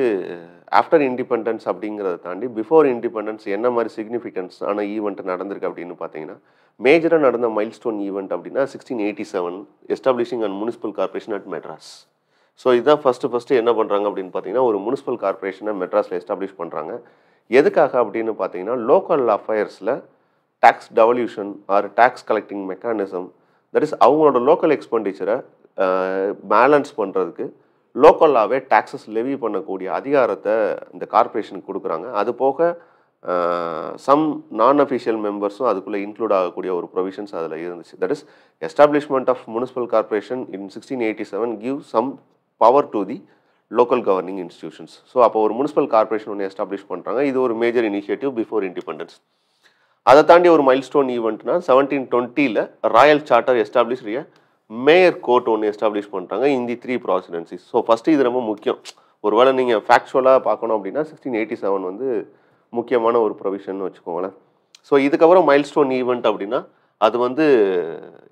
ஆஃப்டர் இண்டிபெண்டன்ஸ் அப்படிங்கிறத தாண்டி பிஃபோர் இண்டிபெண்டன்ஸ் என்ன மாதிரி சிக்னிஃபிகன்ஸ் ஆனால் ஈவெண்ட் நடந்திருக்கு அப்படின்னு பார்த்தீங்கன்னா மேஜராக நடந்த மைல்ஸ்டோன் ஈவெண்ட் அப்படின்னா sixteen eighty seven establishing and municipal corporation at Madras so இதுதான் ஃபஸ்ட்டு ஃபஸ்ட்டு என்ன பண்ணுறாங்க அப்படின்னு பார்த்தீங்கன்னா ஒரு முனிசிபல் கார்பரேஷனை மெட்ராஸில் எஸ்டாப்ளிஷ் பண்ணுறாங்க எதுக்காக அப்படின்னு பார்த்தீங்கன்னா லோக்கல் அஃபயர்ஸில் tax devolution or tax collecting mechanism that is அவங்களோட லோக்கல் எக்ஸ்பெண்டிச்சரை பேலன்ஸ் பண்ணுறதுக்கு லோக்கலாகவே டேக்ஸஸ் லெவி பண்ணக்கூடிய அதிகாரத்தை இந்த கார்பரேஷனுக்கு கொடுக்குறாங்க அது போக சம் நான் அஃபிஷியல் மெம்பர்ஸும் அதுக்குள்ளே இன்க்ளூட் ஆகக்கூடிய ஒரு ப்ரொவிஷன்ஸ் அதில் இருந்துச்சு that is establishment of municipal corporation in sixteen eighty seven give some power to the local governing institutions so அப்போ ஒரு முனிசிபல் கார்பரேஷன் ஒன்று எஸ்டாப்ளிஷ் பண்ணுறாங்க இது ஒரு மேஜர் இனிஷியேட்டிவ் பிஃபோர் இண்டிபெண்டன்ஸ் அதை தாண்டி ஒரு மைல் ஸ்டோன் ஈவெண்ட்னா செவன்டீன் டுவெண்ட்டியில் ராயல் சார்ட்டர் எஸ்டாப்ளிஷ்டைய மேயர் கோர்ட் ஒன்று எஸ்டாப்ளிஷ் பண்ணுறாங்க in the three presidencies so first இது ரொம்ப முக்கியம் ஒருவேளை நீங்கள் ஃபேக்சுவலாக பார்க்கணும் அப்படின்னா சிக்ஸ்டீன் எயிட்டி செவன் வந்து முக்கியமான ஒரு ப்ரொவிஷன் வச்சுக்கோங்களேன் ஸோ இதுக்கப்புறம் மைல் ஸ்டோன் ஈவெண்ட் அப்படின்னா அது வந்து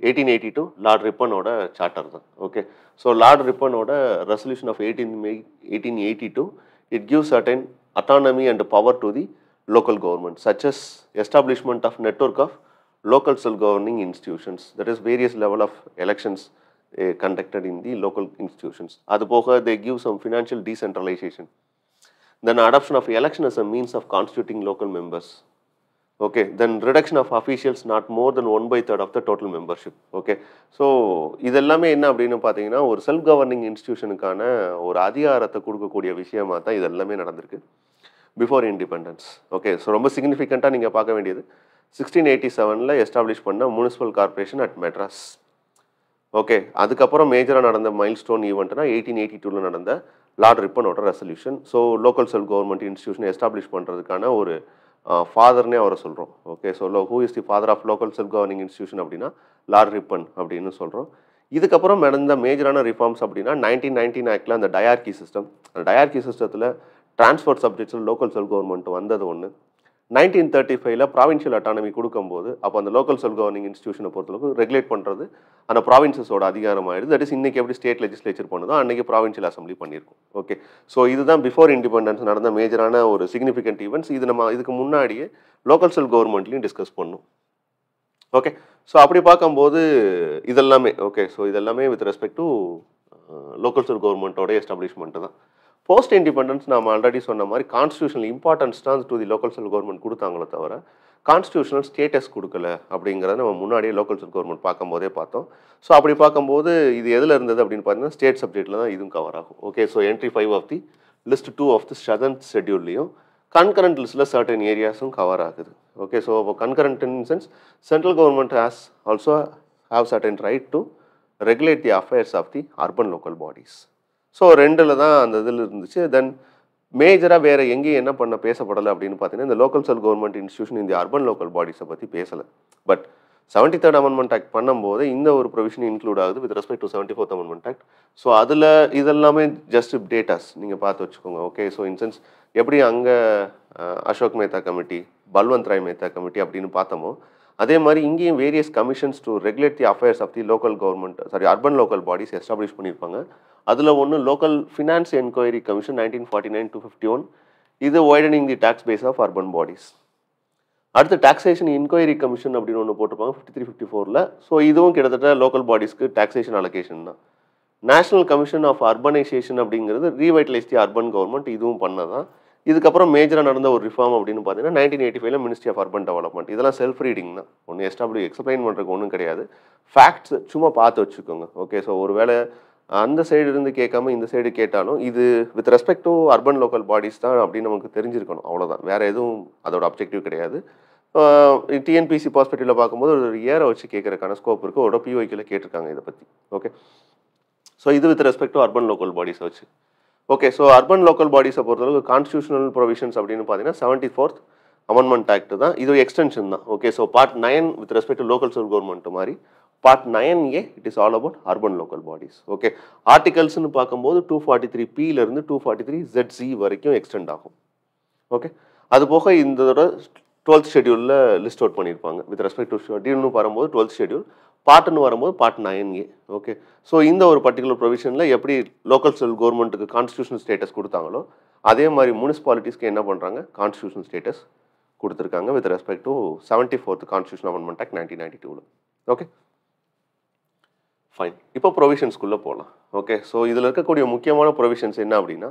எயிட்டீன் எயிட்டி டூ லார்ட் ரிப்பனோட சார்ட்டர் தான் ஓகே ஸோ லார்ட் ரிப்பனோட resolution of eighteen May eighteen eighty two it gives attain autonomy and power to the local government such as establishment of network of local self-governing institutions that is various level of elections uh, conducted in the local institutions. Adapoga they give some financial decentralization. Then adoption of election as a means of constituting local members. Okay, then reduction of officials not more than 1 by third of the total membership. Okay, so இதெல்லாமே என்ன அப்படின்னு பார்த்தீங்கன்னா ஒரு செல்ஃப் கவர்னிங் இன்ஸ்டியூஷனுக்கான ஒரு அதிகாரத்தை கொடுக்கக்கூடிய விஷயமாக தான் இதெல்லாமே நடந்திருக்கு பிஃபோர் இண்டிபெண்டன்ஸ் ஓகே ஸோ ரொம்ப சிக்னிஃபிகண்ட்டாக நீங்கள் பார்க்க வேண்டியது சிக்ஸ்டீன் எயிட்டி செவனில் எஸ்டாப்ளிஷ் பண்ண municipal corporation at Madras okay அதுக்கப்புறம் மேஜராக நடந்த மைல் ஸ்டோன் ஈவெண்ட்னா எயிட்டீன் எயிட்டி டூவில் நடந்த லார்ட் ரிப்பனோட resolution so local self government institution establish பண்ணுறதுக்கான ஒரு ஃபாதர்னே அவரை சொல்கிறோம் ஓகே ஸோ லோ who is the father of local self governing institution அப்படின்னா லார்ட் ரிப்பன் அப்படின்னு சொல்கிறோம் இதுக்கப்புறம் நடந்த மேஜரான ரிஃபார்ம்ஸ் அப்படின்னா நைன்டீன் நைன்டீன் ஆக்டில் அந்த டயார்கி சிஸ்டம் அந்த டயார்கி சிஸ்டத்தில் டிரான்ஸ்போர்ட் சப்ஜெக்ட்ஸில் லோக்கல் செல் கவர்மெண்ட் வந்தது ஒன்று நைன்டீன் தேர்ட்டி ஃபைவ்ல ப்ராவின்ஷியல் அட்டானமி கொடுக்கும்போது அப்போ அந்த லோக்கல் செல் கவர்னிங் இன்ஸ்டியூஷனை பொறுத்தளவுக்கு ரெகுலேட் பண்ணுறது அந்த ப்ராவின்சஸோட அதிகாரம் ஆயிடுது தட் இஸ் இன்னைக்கு எப்படி ஸ்டேட் லெஜிஸ்லேச்சர் பண்ணுதோ அன்றைக்கி ப்ராவின்ஷியல் அசம்பிளி பண்ணியிருக்கும் ஓகே ஸோ இதுதான் பிஃபோர் இண்டிபெண்டன்ஸ் நடந்த மேஜரான ஒரு சிக்னிஃபிகண்ட் ஈவெண்ட்ஸ் இது நம்ம இதுக்கு முன்னாடியே லோக்கல் செல் கவர்மெண்ட்லையும் டிஸ்கஸ் பண்ணும் ஓகே ஸோ அப்படி பார்க்கும்போது இதெல்லாமே ஓகே ஸோ இதெல்லாமே with respect to local self கவர்மெண்ட்டோட எஸ்டாப்ளிஷ்மெண்ட்டு தான் போஸ்ட் இண்டிபெண்டன்ஸ் நம்ம ஆல்ரெடி சொன்ன மாதிரி கான்ஸ்டியூஷனல் இம்பார்ட்டன்ஸ் தான் to the local self government கொடுத்தாங்களே தவிர கான்ஸ்டியூஷனல் ஸ்டேட்டஸ் கொடுக்கல அப்படிங்கிறத நம்ம முன்னாடியே லோக்கல் செல் கவர்மெண்ட் பார்க்கும்போதே பார்த்தோம் ஸோ அப்படி பார்க்கும்போது இது எதில் இருந்தது அப்படின்னு பார்த்தீங்கன்னா ஸ்டேட் சப்ஜெக்டில் தான் இதுவும் கவர் ஆகும் okay so entry five of the list two of the second ஷெட்யூல்லையும் கன்கரண்ட் லிஸ்ட்டில் சர்டன் ஏரியாஸும் கவர் ஆகுது ஓகே ஸோ அப்போ concurrent in sense central government has also have certain right to regulate the affairs of the urban local bodies so ரெண்டில் தான் அந்த இதில் இருந்துச்சு தென் மேஜராக வேறு எங்கேயும் என்ன பண்ண பேசப்படலை அப்படின்னு பார்த்தீங்கன்னா இந்த லோக்கல் செல் கவர்மெண்ட் இன்ஸ்டியூஷன் இந்த அர்பன் லோக்கல் பாடிஸை பற்றி பேசலை but seventy third amendment act பண்ணும்போது இந்த ஒரு ப்ரொவிஷன் இன்க்ளூட் ஆகுது with respect to seventy fourth amendment act so அதில் இதெல்லாமே ஜஸ்ட் டேட்டாஸ் நீங்கள் பார்த்து வச்சுக்கோங்க ஓகே ஸோ இன்சென்ஸ் எப்படி அங்கே அசோக் மேத்தா கமிட்டி பல்வந்த் ராய் மேத்தா கமிட்டி அப்படின்னு பார்த்தோமோ அதே மாதிரி இங்கேயும் various commissions to regulate the affairs of the local government sorry urban local bodies establish பண்ணியிருப்பாங்க அதில் ஒன்று local finance enquiry commission nineteen forty nine to fifty one இது widening the tax base of urban bodies அடுத்து டாக்ஸேஷன் இன்கொயரி கமிஷன் அப்படின்னு ஒன்று போட்டிருப்பாங்க ஃபிஃப்டி த்ரீ ஃபிஃப்டி ஃபோரில் ஸோ இதுவும் கிட்டத்தட்ட லோக்கல் பாடிஸ்க்கு டாக்ஸேஷன் அலோகேஷன் தான் நேஷனல் கமிஷன் ஆஃப் அர்பனைசேஷன் அப்படிங்கிறது ரீவைட்டலைஸ் தி அர்பன் கவர்மெண்ட் இதுவும் பண்ணதான் இதுக்கப்புறம் மேஜராக நடந்த ஒரு ரிஃபார்ம் அப்படின்னு பார்த்தீங்கன்னா நைன்டீன் எயிட்டி ஃபைவ்ல மினிஸ்ட்ரி ஆஃப் அர்பன் டெவலப்மெண்ட் இதெல்லாம் செல்ஃப் ரீடிங் தான் ஒன்று எஸ்டாப்ளிஷ் எக்ஸ்பிளைன் பண்ணுறதுக்கு ஒன்றும் கிடையாது ஃபேக்ட்ஸ் சும்மா பார்த்து வச்சுக்கோங்க ஓகே ஸோ ஒரு வேளை அந்த சைடு இருந்து கேட்காம இந்த சைடு கேட்டாலும் இது with respect to urban local bodies தான் அப்படின்னு நமக்கு தெரிஞ்சிருக்கணும் அவ்வளோதான் வேறு எதுவும் அதோட அப்ஜெக்டிவ் கிடையாது டிஎன்பிசி பாஸ்பெக்டிவில் பார்க்கும்போது ஒரு இயரை வச்சு கேட்குறக்கான ஸ்கோப் இருக்குது ஒரு பிஓக்கில் கேட்டிருக்காங்க இதை பற்றி ஓகே ஸோ இது with respect to urban local பாடிஸை வச்சு ஓகே ஸோ அர்பன் லோக்கல் பாடிஸை பொறுத்தளவுக்கு கான்ஸ்டியூஷனல் ப்ரொவிஷன்ஸ் அப்படின்னு பார்த்தீங்கன்னா செவன்ட்டி ஃபோர்த் அமெண்ட்மெண்ட் ஆக்ட் தான் இது எக்ஸ்டென்ஷன் தான் okay so part nine with respect to local self government மாதிரி part nine A it is all about urban local bodies okay ஆர்டிகல்ஸ்னு பார்க்கும்போது டூ ஃபார்ட்டி த்ரீ பிலேருந்து two forty three Z C வரைக்கும் எக்ஸ்டெண்ட் ஆகும் ஓகே அது போக இந்த டுவெல்த் ஷெடியூலில் லிஸ்ட் அவுட் பண்ணியிருப்பாங்க வித் ரெஸ்பெக்ட் டு ஷெடியூல்னு வரும்போது டுவெல்த் ஷெடியூல் பாட்டுன்னு வரும்போது part nine A okay so இந்த ஒரு பர்டிகுலர் ப்ரொவிஷனில் எப்படி லோக்கல் செல் கவர்மெண்ட்டுக்கு கான்ஸ்டியூஷன் ஸ்டேட்டஸ் கொடுத்தாங்களோ அதே மாதிரி முனிசிபாலிட்டிஸ்க்கு என்ன பண்ணுறாங்க கான்ஸ்டியூஷன் ஸ்டேட்டஸ் கொடுத்துருக்காங்க with respect to seventy fourth constitution amendment act nineteen ninety டூவில் ஓகே ஃபைன் இப்போ ப்ரொவிஷன்ஸ்குள்ளே போகலாம் ஓகே ஸோ இதில் இருக்கக்கூடிய முக்கியமான ப்ரொவிஷன்ஸ் என்ன அப்படின்னா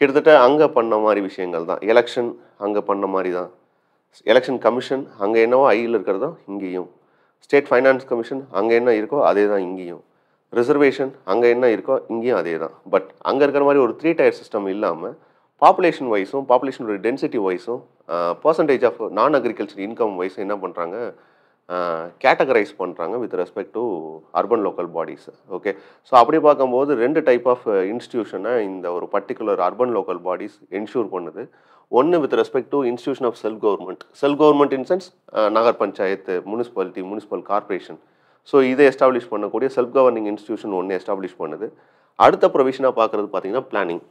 கிட்டத்தட்ட அங்கே பண்ண மாதிரி விஷயங்கள் தான் எலெக்ஷன் அங்கே பண்ண மாதிரி தான் எலெக்ஷன் கமிஷன் அங்கே என்னவோ ஐயில் இருக்கிறதோ இங்கேயும் ஸ்டேட் ஃபைனான்ஸ் கமிஷன் அங்கே என்ன இருக்கோ அதே தான் இங்கேயும் ரிசர்வேஷன் அங்கே என்ன இருக்கோ இங்கேயும் அதே தான் பட் அங்கே இருக்கிற மாதிரி ஒரு த்ரீ டயர் சிஸ்டம் இல்லாமல் பாப்புலேஷன் வைஸும் பாப்புலேஷனுடைய டென்சிட்டி வைஸும் percentage of non agriculture income வைஸும் என்ன பண்ணுறாங்க கேட்டகரைஸ் பண்ணுறாங்க with respect to urban local bodies okay so அப்படி பார்க்கும்போது ரெண்டு டைப் ஆஃப் இன்ஸ்டியூஷனை இந்த ஒரு particular urban local bodies ensure பண்ணுது ஒன்று with respect to institution of self government self government in sense nagar panchayat municipality municipal corporation so இதை எஸ்டாப்ளிஷ் பண்ணக்கூடிய செல்ஃப் கவர்னிங் இன்ஸ்டியூஷன் ஒன்று எஸ்டாப்ளிஷ் பண்ணுது அடுத்த ப்ரொவிஷனாக பார்க்குறது பார்த்தீங்கன்னா பிளானிங்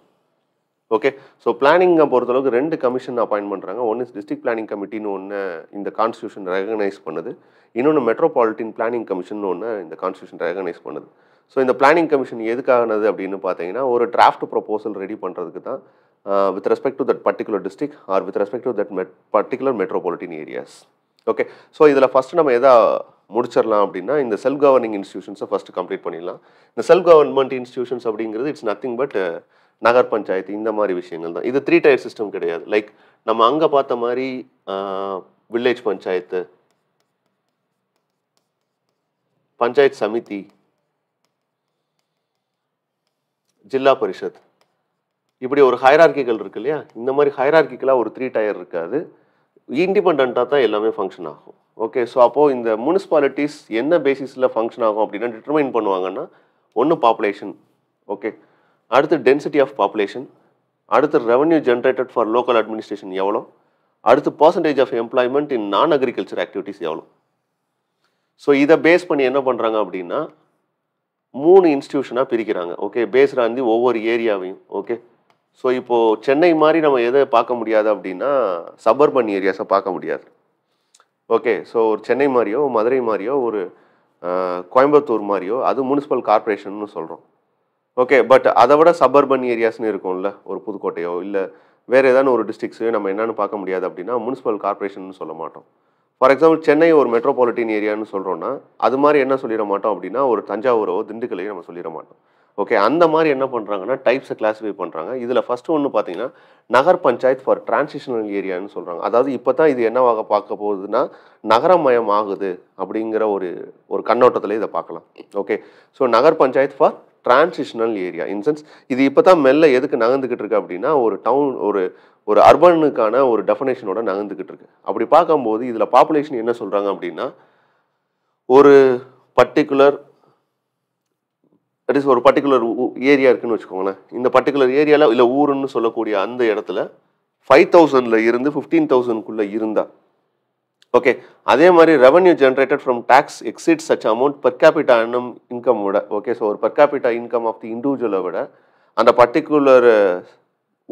ஓகே ஸோ பிளானிங்கை பொறுத்தளவுக்கு ரெண்டு கமிஷன் அப்பாயின் பண்ணுறாங்க ஒன்று டிஸ்ட்ரிக்ட் பிளானிங் கமிட்டின்னு ஒன்று இந்த கான்ஸ்டியூஷன் ரெகனைஸ் பண்ணுது இன்னொன்று மெட்ரோபாலிட்டின் பிளானிங் கமிஷன் ஒன்று இந்த கான்ஸ்டியூஷன் ரெகனைஸ் பண்ணுது ஸோ இந்த பிளானிங் கமிஷன் எதுக்காகனது அப்படின்னு பார்த்தீங்கன்னா ஒரு டிராஃப்ட் ப்ரொப்போசல் ரெடி பண்ணுறதுக்கு தான் Uh, with respect to that particular district or with respect to that met particular metropolitan areas. Okay so இதில் ஃபஸ்ட்டு நம்ம எதா முடிச்சிடலாம் அப்படின்னா இந்த செல்ஃப் கவர்னிங் இன்ஸ்டியூஷன்ஸை ஃபஸ்ட்டு கம்ப்ளீட் பண்ணிடலாம் இந்த செல்ஃப் கவர்மெண்ட் இன்ஸ்டியூஷன்ஸ் அப்படிங்கிறது it's nothing but nagar panchayat இந்த மாதிரி விஷயங்கள் தான் இது த்ரீ டயர் சிஸ்டம் கிடையாது லைக் நம்ம அங்கே பார்த்த மாதிரி வில்லேஜ் uh, பஞ்சாயத்து பஞ்சாயத் சமிதி ஜில்லா பரிஷத் இப்படி ஒரு ஹைரார்கிகள் இருக்கு இல்லையா இந்த மாதிரி ஹைரார்கிக்கலாக ஒரு த்ரீ டயர் இருக்காது இண்டிபெண்ட்டாக தான் எல்லாமே ஃபங்க்ஷன் ஆகும் ஓகே ஸோ அப்போது இந்த முனிசிபாலிட்டிஸ் என்ன பேசிஸில் ஃபங்க்ஷன் ஆகும் அப்படின்னா டிட்டர்மைன் பண்ணுவாங்கன்னா ஒன்று பாப்புலேஷன் ஓகே அடுத்து டென்சிட்டி ஆஃப் பாப்புலேஷன் அடுத்து revenue generated for local administration எவ்வளோ அடுத்து percentage of employment in non agriculture activities எவ்வளோ ஸோ இதை பேஸ் பண்ணி என்ன பண்ணுறாங்க அப்படின்னா மூணு இன்ஸ்டியூஷனாக பிரிக்கிறாங்க ஓகே பேஸ்டாக இருந்து ஒவ்வொரு ஏரியாவையும் ஓகே ஸோ இப்போது சென்னை மாதிரி நம்ம எதை பார்க்க முடியாது அப்படின்னா சபர்பன் ஏரியாஸை பார்க்க முடியாது ஓகே ஸோ ஒரு சென்னை மாதிரியோ மதுரை மாதிரியோ ஒரு கோயம்புத்தூர் மாதிரியோ அது முனிசிபல் கார்பரேஷன்னு சொல்கிறோம் ஓகே பட் அதை விட சபர்பன் ஏரியாஸ்னு இருக்கும்ல ஒரு புதுக்கோட்டையோ இல்லை வேறு ஏதாவது ஒரு டிஸ்ட்ரிக்ஸையோ நம்ம என்னென்னு பார்க்க முடியாது அப்படின்னா முனிசிபல் கார்பரேஷன் சொல்ல மாட்டோம் ஃபார் எக்ஸாம்பிள் சென்னை ஒரு மெட்ரோபாலிட்டின் ஏரியான்னு சொல்கிறோன்னா அது மாதிரி என்ன சொல்லிட மாட்டோம் அப்படின்னா ஒரு தஞ்சாவூரோ திண்டுக்கலையோ நம்ம சொல்லிட மாட்டோம் ஓகே அந்த மாதிரி என்ன பண்ணுறாங்கன்னா டைப்ஸை கிளாஸிஃபை பண்ணுறாங்க இதில் ஃபஸ்ட்டு ஒன்று பார்த்தீங்கன்னா நகர் பஞ்சாயத் ஃபார் டிரான்சிஷனல் ஏரியான்னு சொல்கிறாங்க அதாவது இப்போ தான் இது என்னவாக பார்க்க போகுதுன்னா நகரமயம் ஆகுது அப்படிங்கிற ஒரு ஒரு கண்ணோட்டத்தில் இதை பார்க்கலாம் okay so Nagar panchayat for transitional area in sense இது இப்போ தான் மெல்ல எதுக்கு நகர்ந்துக்கிட்டு இருக்கு அப்படின்னா ஒரு டவுன் ஒரு ஒரு அர்பனுக்கான ஒரு டெஃபனேஷனோட நகர்ந்துக்கிட்டு இருக்கு அப்படி பார்க்கும்போது இதில் பாப்புலேஷன் என்ன சொல்கிறாங்க அப்படின்னா ஒரு பர்டிகுலர் தட் இஸ் ஒரு பர்டிகுலர் ஏரியா இருக்குன்னு வச்சுக்கோங்களேன் இந்த பர்டிகுலர் ஏரியாவில் இல்லை ஊருன்னு சொல்லக்கூடிய அந்த இடத்துல ஃபைவ் தௌசண்டில் இருந்து ஃபிஃப்டீன் தௌசண்ட்குள்ளே இருந்தால் ஓகே அதே மாதிரி revenue generated from tax exit such amount per capita இன்னும் இன்கம் விட ஓகே ஸோ ஒரு per capita income of the இண்டிவிஜுவலை விட அந்த பர்டிகுலர்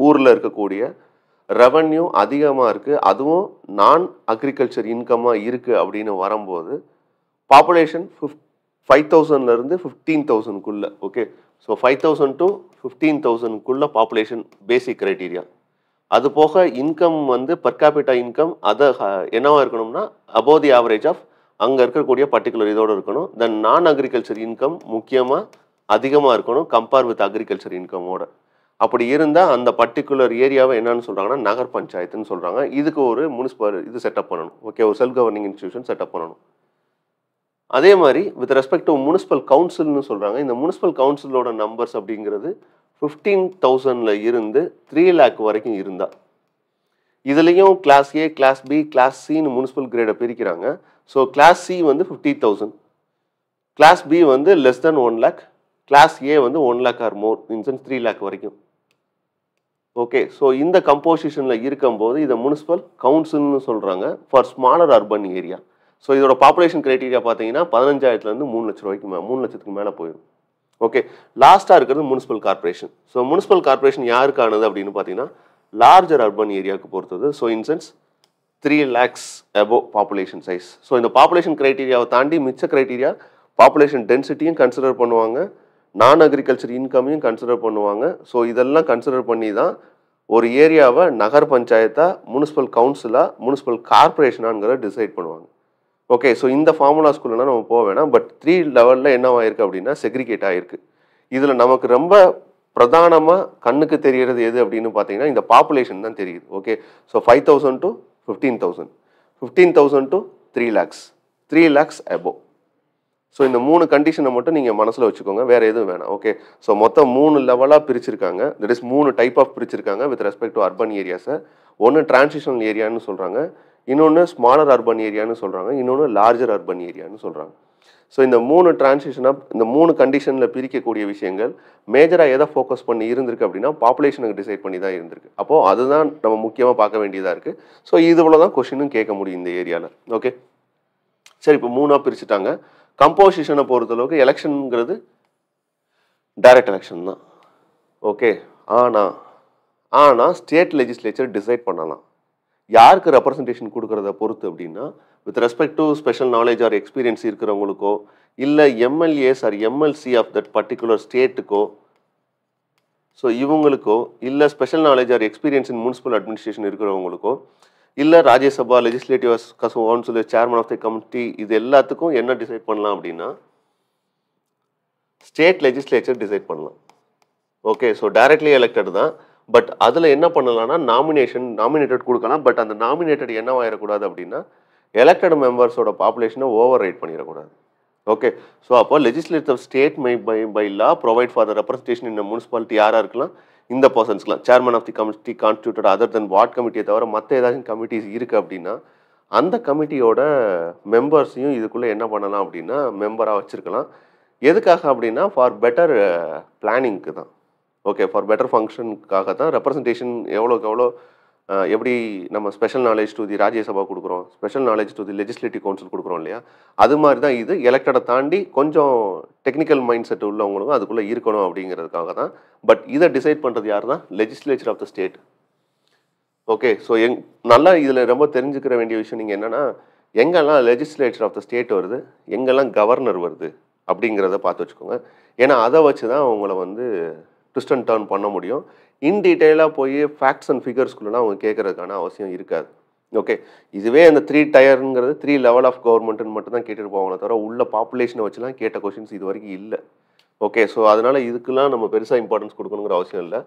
ஊரில் இருக்கக்கூடிய ரெவன்யூ அதிகமாக இருக்குது அதுவும் நான் அக்ரிகல்ச்சர் இன்கமாக இருக்குது அப்படின்னு வரும்போது பாப்புலேஷன் ஃபிஃப்ட் ஃபைவ் தௌசண்ட்லேருந்து ஃபிஃப்டீன் தௌசண்ட்குள்ளே okay so five thousand to fifteen தௌசண்ட்குள்ளே பாப்புலேஷன் பேசிக் க்ரைட்டீரியா அது போக இன்கம் வந்து பர் கேபிட்டா இன்கம் அதை என்னவா இருக்கணும்னா அபோவ் தி ஆவரேஜ் ஆஃப் அங்கே இருக்கக்கூடிய பர்டிகுலர் இதோடு இருக்கணும் தென் நான் அக்ரிகல்ச்சர் இன்கம் முக்கியமாக அதிகமாக இருக்கணும் கம்பேர் வித் அக்ரிகல்ச்சர் இன்கமோட அப்படி இருந்தால் அந்த பர்டிகுலர் ஏரியாவை என்னன்னு சொல்கிறாங்கன்னா நகர் பஞ்சாயத்துன்னு சொல்கிறாங்க இதுக்கு ஒரு முனிசிபல் இது செட்டப் பண்ணணும் ஓகே ஒரு செல்ஃப் கவர்னிங் இன்ஸ்டியூஷன் செட்டப் பண்ணணும் அதே மாதிரி வித் ரெஸ்பெக்ட் டு முனிசிபல் கவுன்சில்னு சொல்கிறாங்க இந்த முனிசிபல் கவுன்சிலோட நம்பர்ஸ் அப்படிங்கிறது ஃபிஃப்டீன் தௌசண்டில் இருந்து த்ரீ லேக் வரைக்கும் இருந்தால் இதுலேயும் class A class B class சின்னு முனிசிபல் கிரேடை பிரிக்கிறாங்க ஸோ கிளாஸ் சி வந்து ஃபிஃப்டி தௌசண்ட் கிளாஸ் பி வந்து less than one lakh class A வந்து one lakh or more in sense three lakh வரைக்கும் ஓகே ஸோ இந்த கம்போசிஷனில் இருக்கும்போது இதை முனிசிபல் கவுன்சில்னு சொல்கிறாங்க for smaller urban area so இதோட பாப்புலேஷன் கிரைட்டீரியா பார்த்தீங்கன்னா பதினஞ்சாயிரத்துலேருந்து மூணு லட்ச ரூபாய்க்கு மே மூணு லட்சத்துக்கு மேலே போயிடும் ஓகே லாஸ்ட்டாக இருக்கிறது municipal corporation so municipal corporation யாருக்கானது அப்படின்னு பார்த்தீங்கன்னா லார்ஜர் அர்பன் ஏரியாவுக்கு பொறுத்தது so in sense three lakhs above population size so இந்த பாப்புலேஷன் க்ரைட்டீரியாவை தாண்டி மிச்ச க்ரைட்டீரியா பாப்புலேஷன் டென்சிட்டியும் கன்சிடர் பண்ணுவாங்க நான் அக்ரிகல்ச்சர் இன்கமையும் கன்சிடர் பண்ணுவாங்க ஸோ இதெல்லாம் கன்சிடர் பண்ணி தான் ஒரு ஏரியாவை நகர் பஞ்சாயத்தாக முனிசிபல் கவுன்சிலாக முனிசிபல் கார்பரேஷனாங்கிறத டிசைட் பண்ணுவாங்க ஓகே ஸோ இந்த ஃபார்முலாஸ்குள்ளே நம்ம போக வேணாம் பட் த்ரீ லெவலில் ஆயிருக்கு அப்படின்னா செக்ரிகேட் ஆகிருக்கு இதில் நமக்கு ரொம்ப பிரதானமாக கண்ணுக்கு தெரிகிறது எது அப்படின்னு பார்த்தீங்கன்னா இந்த பாப்புலேஷன் தான் தெரியுது okay so five thousand to fifteen thousand fifteen thousand to three lakhs three lakhs above so இந்த மூணு கண்டிஷனை மட்டும் நீங்கள் மனசில் வச்சுக்கோங்க வேறு எதுவும் வேணாம் ஓகே ஸோ மொத்தம் மூணு லெவலாக பிரிச்சிருக்காங்க தட் இஸ் மூணு டைப் ஆஃப் பிரிச்சிருக்காங்க வித் ரெஸ்பெக்ட் டு அர்பன் ஏரியாஸை ஒன்று டிரான்சிஷனல் ஏரியான்னு சொல்கிறாங்க இன்னொன்று ஸ்மாலர் அர்பன் ஏரியான்னு சொல்கிறாங்க இன்னொன்று லார்ஜர் அர்பன் ஏரியான்னு சொல்கிறாங்க ஸோ இந்த மூணு டிரான்சிஷனாக இந்த மூணு கண்டிஷனில் பிரிக்கக்கூடிய விஷயங்கள் மேஜராக எதை ஃபோக்கஸ் பண்ணி இருந்திருக்கு அப்படின்னா பாப்புலேஷனுக்கு டிசைட் பண்ணி தான் இருந்திருக்கு அப்போது அதுதான் நம்ம முக்கியமாக பார்க்க வேண்டியதாக இருக்குது ஸோ இதுவளோ தான் கொஷினும் கேட்க முடியும் இந்த ஏரியாவில் ஓகே சரி இப்போ மூணாக பிரிச்சுட்டாங்க கம்போசிஷனை பொறுத்தளவுக்கு எலெக்ஷனுங்கிறது டைரக்ட் எலெக்ஷன் தான் ஓகே ஆனால் ஆனால் ஸ்டேட் லெஜிஸ்லேச்சர் டிசைட் பண்ணலாம் யாருக்கு ரெப்ரசன்டேஷன் கொடுக்குறத பொறுத்து அப்படின்னா with respect to special knowledge or experience இருக்கிறவங்களுக்கோ இல்லை MLAs or MLC of that particular ஸ்டேட்டுக்கோ ஸோ இவங்களுக்கோ இல்லை special knowledge or experience in municipal administration இருக்கிறவங்களுக்கோ இல்லை Rajya Sabha legislative council chairman of the committee இது எல்லாத்துக்கும் என்ன டிசைட் பண்ணலாம் அப்படின்னா ஸ்டேட் லெஜிஸ்லேச்சர் டிசைட் பண்ணலாம் ஓகே ஸோ டைரக்ட்லி எலெக்டட் தான் பட் அதில் என்ன பண்ணலாம்னா நாமினேஷன் நாமினேட்டட் கொடுக்கலாம் பட் அந்த நாமினேட்டட் என்னவாயிடக்கூடாது அப்படின்னா எலெக்டட் மெம்பர்ஸோட பாப்புலேஷனை ஓவர் ரைட் பண்ணிடக்கூடாது ஓகே ஸோ அப்போ legislative state may by by law provide for the representation இந்த முனிசிபாலிட்டி யாராக இருக்கலாம் இந்த பர்சன்ஸ்லாம் chairman of the committee constituted other than ward கமிட்டியை தவிர மற்ற ஏதாச்சும் கமிட்டிஸ் இருக்குது அப்படின்னா அந்த கமிட்டியோட மெம்பர்ஸையும் இதுக்குள்ளே என்ன பண்ணலாம் அப்படின்னா மெம்பராக வச்சுருக்கலாம் எதுக்காக அப்படின்னா ஃபார் பெட்டர் பிளானிங்க்கு தான் ஓகே ஃபார் பெட்டர் ஃபங்க்ஷனுக்காக தான் ரெப்ரஸன்டேஷன் எவ்வளோக்கு எவ்வளோ எப்படி நம்ம special knowledge to the Rajya Sabha கொடுக்குறோம் special knowledge to the legislative council கொடுக்குறோம் இல்லையா அது மாதிரி தான் இது எலெக்டடை தாண்டி கொஞ்சம் டெக்னிக்கல் மைண்ட் செட் உள்ளவங்களுக்கும் அதுக்குள்ளே இருக்கணும் அப்படிங்கிறதுக்காக தான் பட் இதை டிசைட் பண்ணுறது யார் தான் legislature of the state okay so எங் நல்லா இதில் ரொம்ப தெரிஞ்சுக்கிற வேண்டிய விஷயம் நீங்கள் என்னென்னா எங்கெல்லாம் லெஜிஸ்லேச்சர் ஆஃப் த ஸ்டேட் வருது எங்கெல்லாம் கவர்னர் வருது அப்படிங்கிறத பார்த்து வச்சுக்கோங்க ஏன்னா அதை வச்சு தான் அவங்கள வந்து ட்விஸ்ட் அண்ட் டேர்ன் பண்ண முடியும் இன் டீட்டெயிலாக போய் ஃபேக்ட்ஸ் அண்ட் ஃபிகர்ஸ்குள்ளெலாம் அவங்க கேட்குறதுக்கான அவசியம் இருக்காது ஓகே இதுவே அந்த த்ரீ டயருங்கிறது த்ரீ லெவல் ஆஃப் கவர்மெண்ட்டுன்னு மட்டும் தான் கேட்டுட்டு போவாங்களே தவிர உள்ள பாப்புலேஷனை வச்சுலாம் கேட்ட கொஷின்ஸ் இது வரைக்கும் இல்லை ஓகே ஸோ அதனால் இதுக்கெல்லாம் நம்ம பெருசாக இம்பார்ட்டன்ஸ் கொடுக்கணுங்கிற அவசியம் இல்லை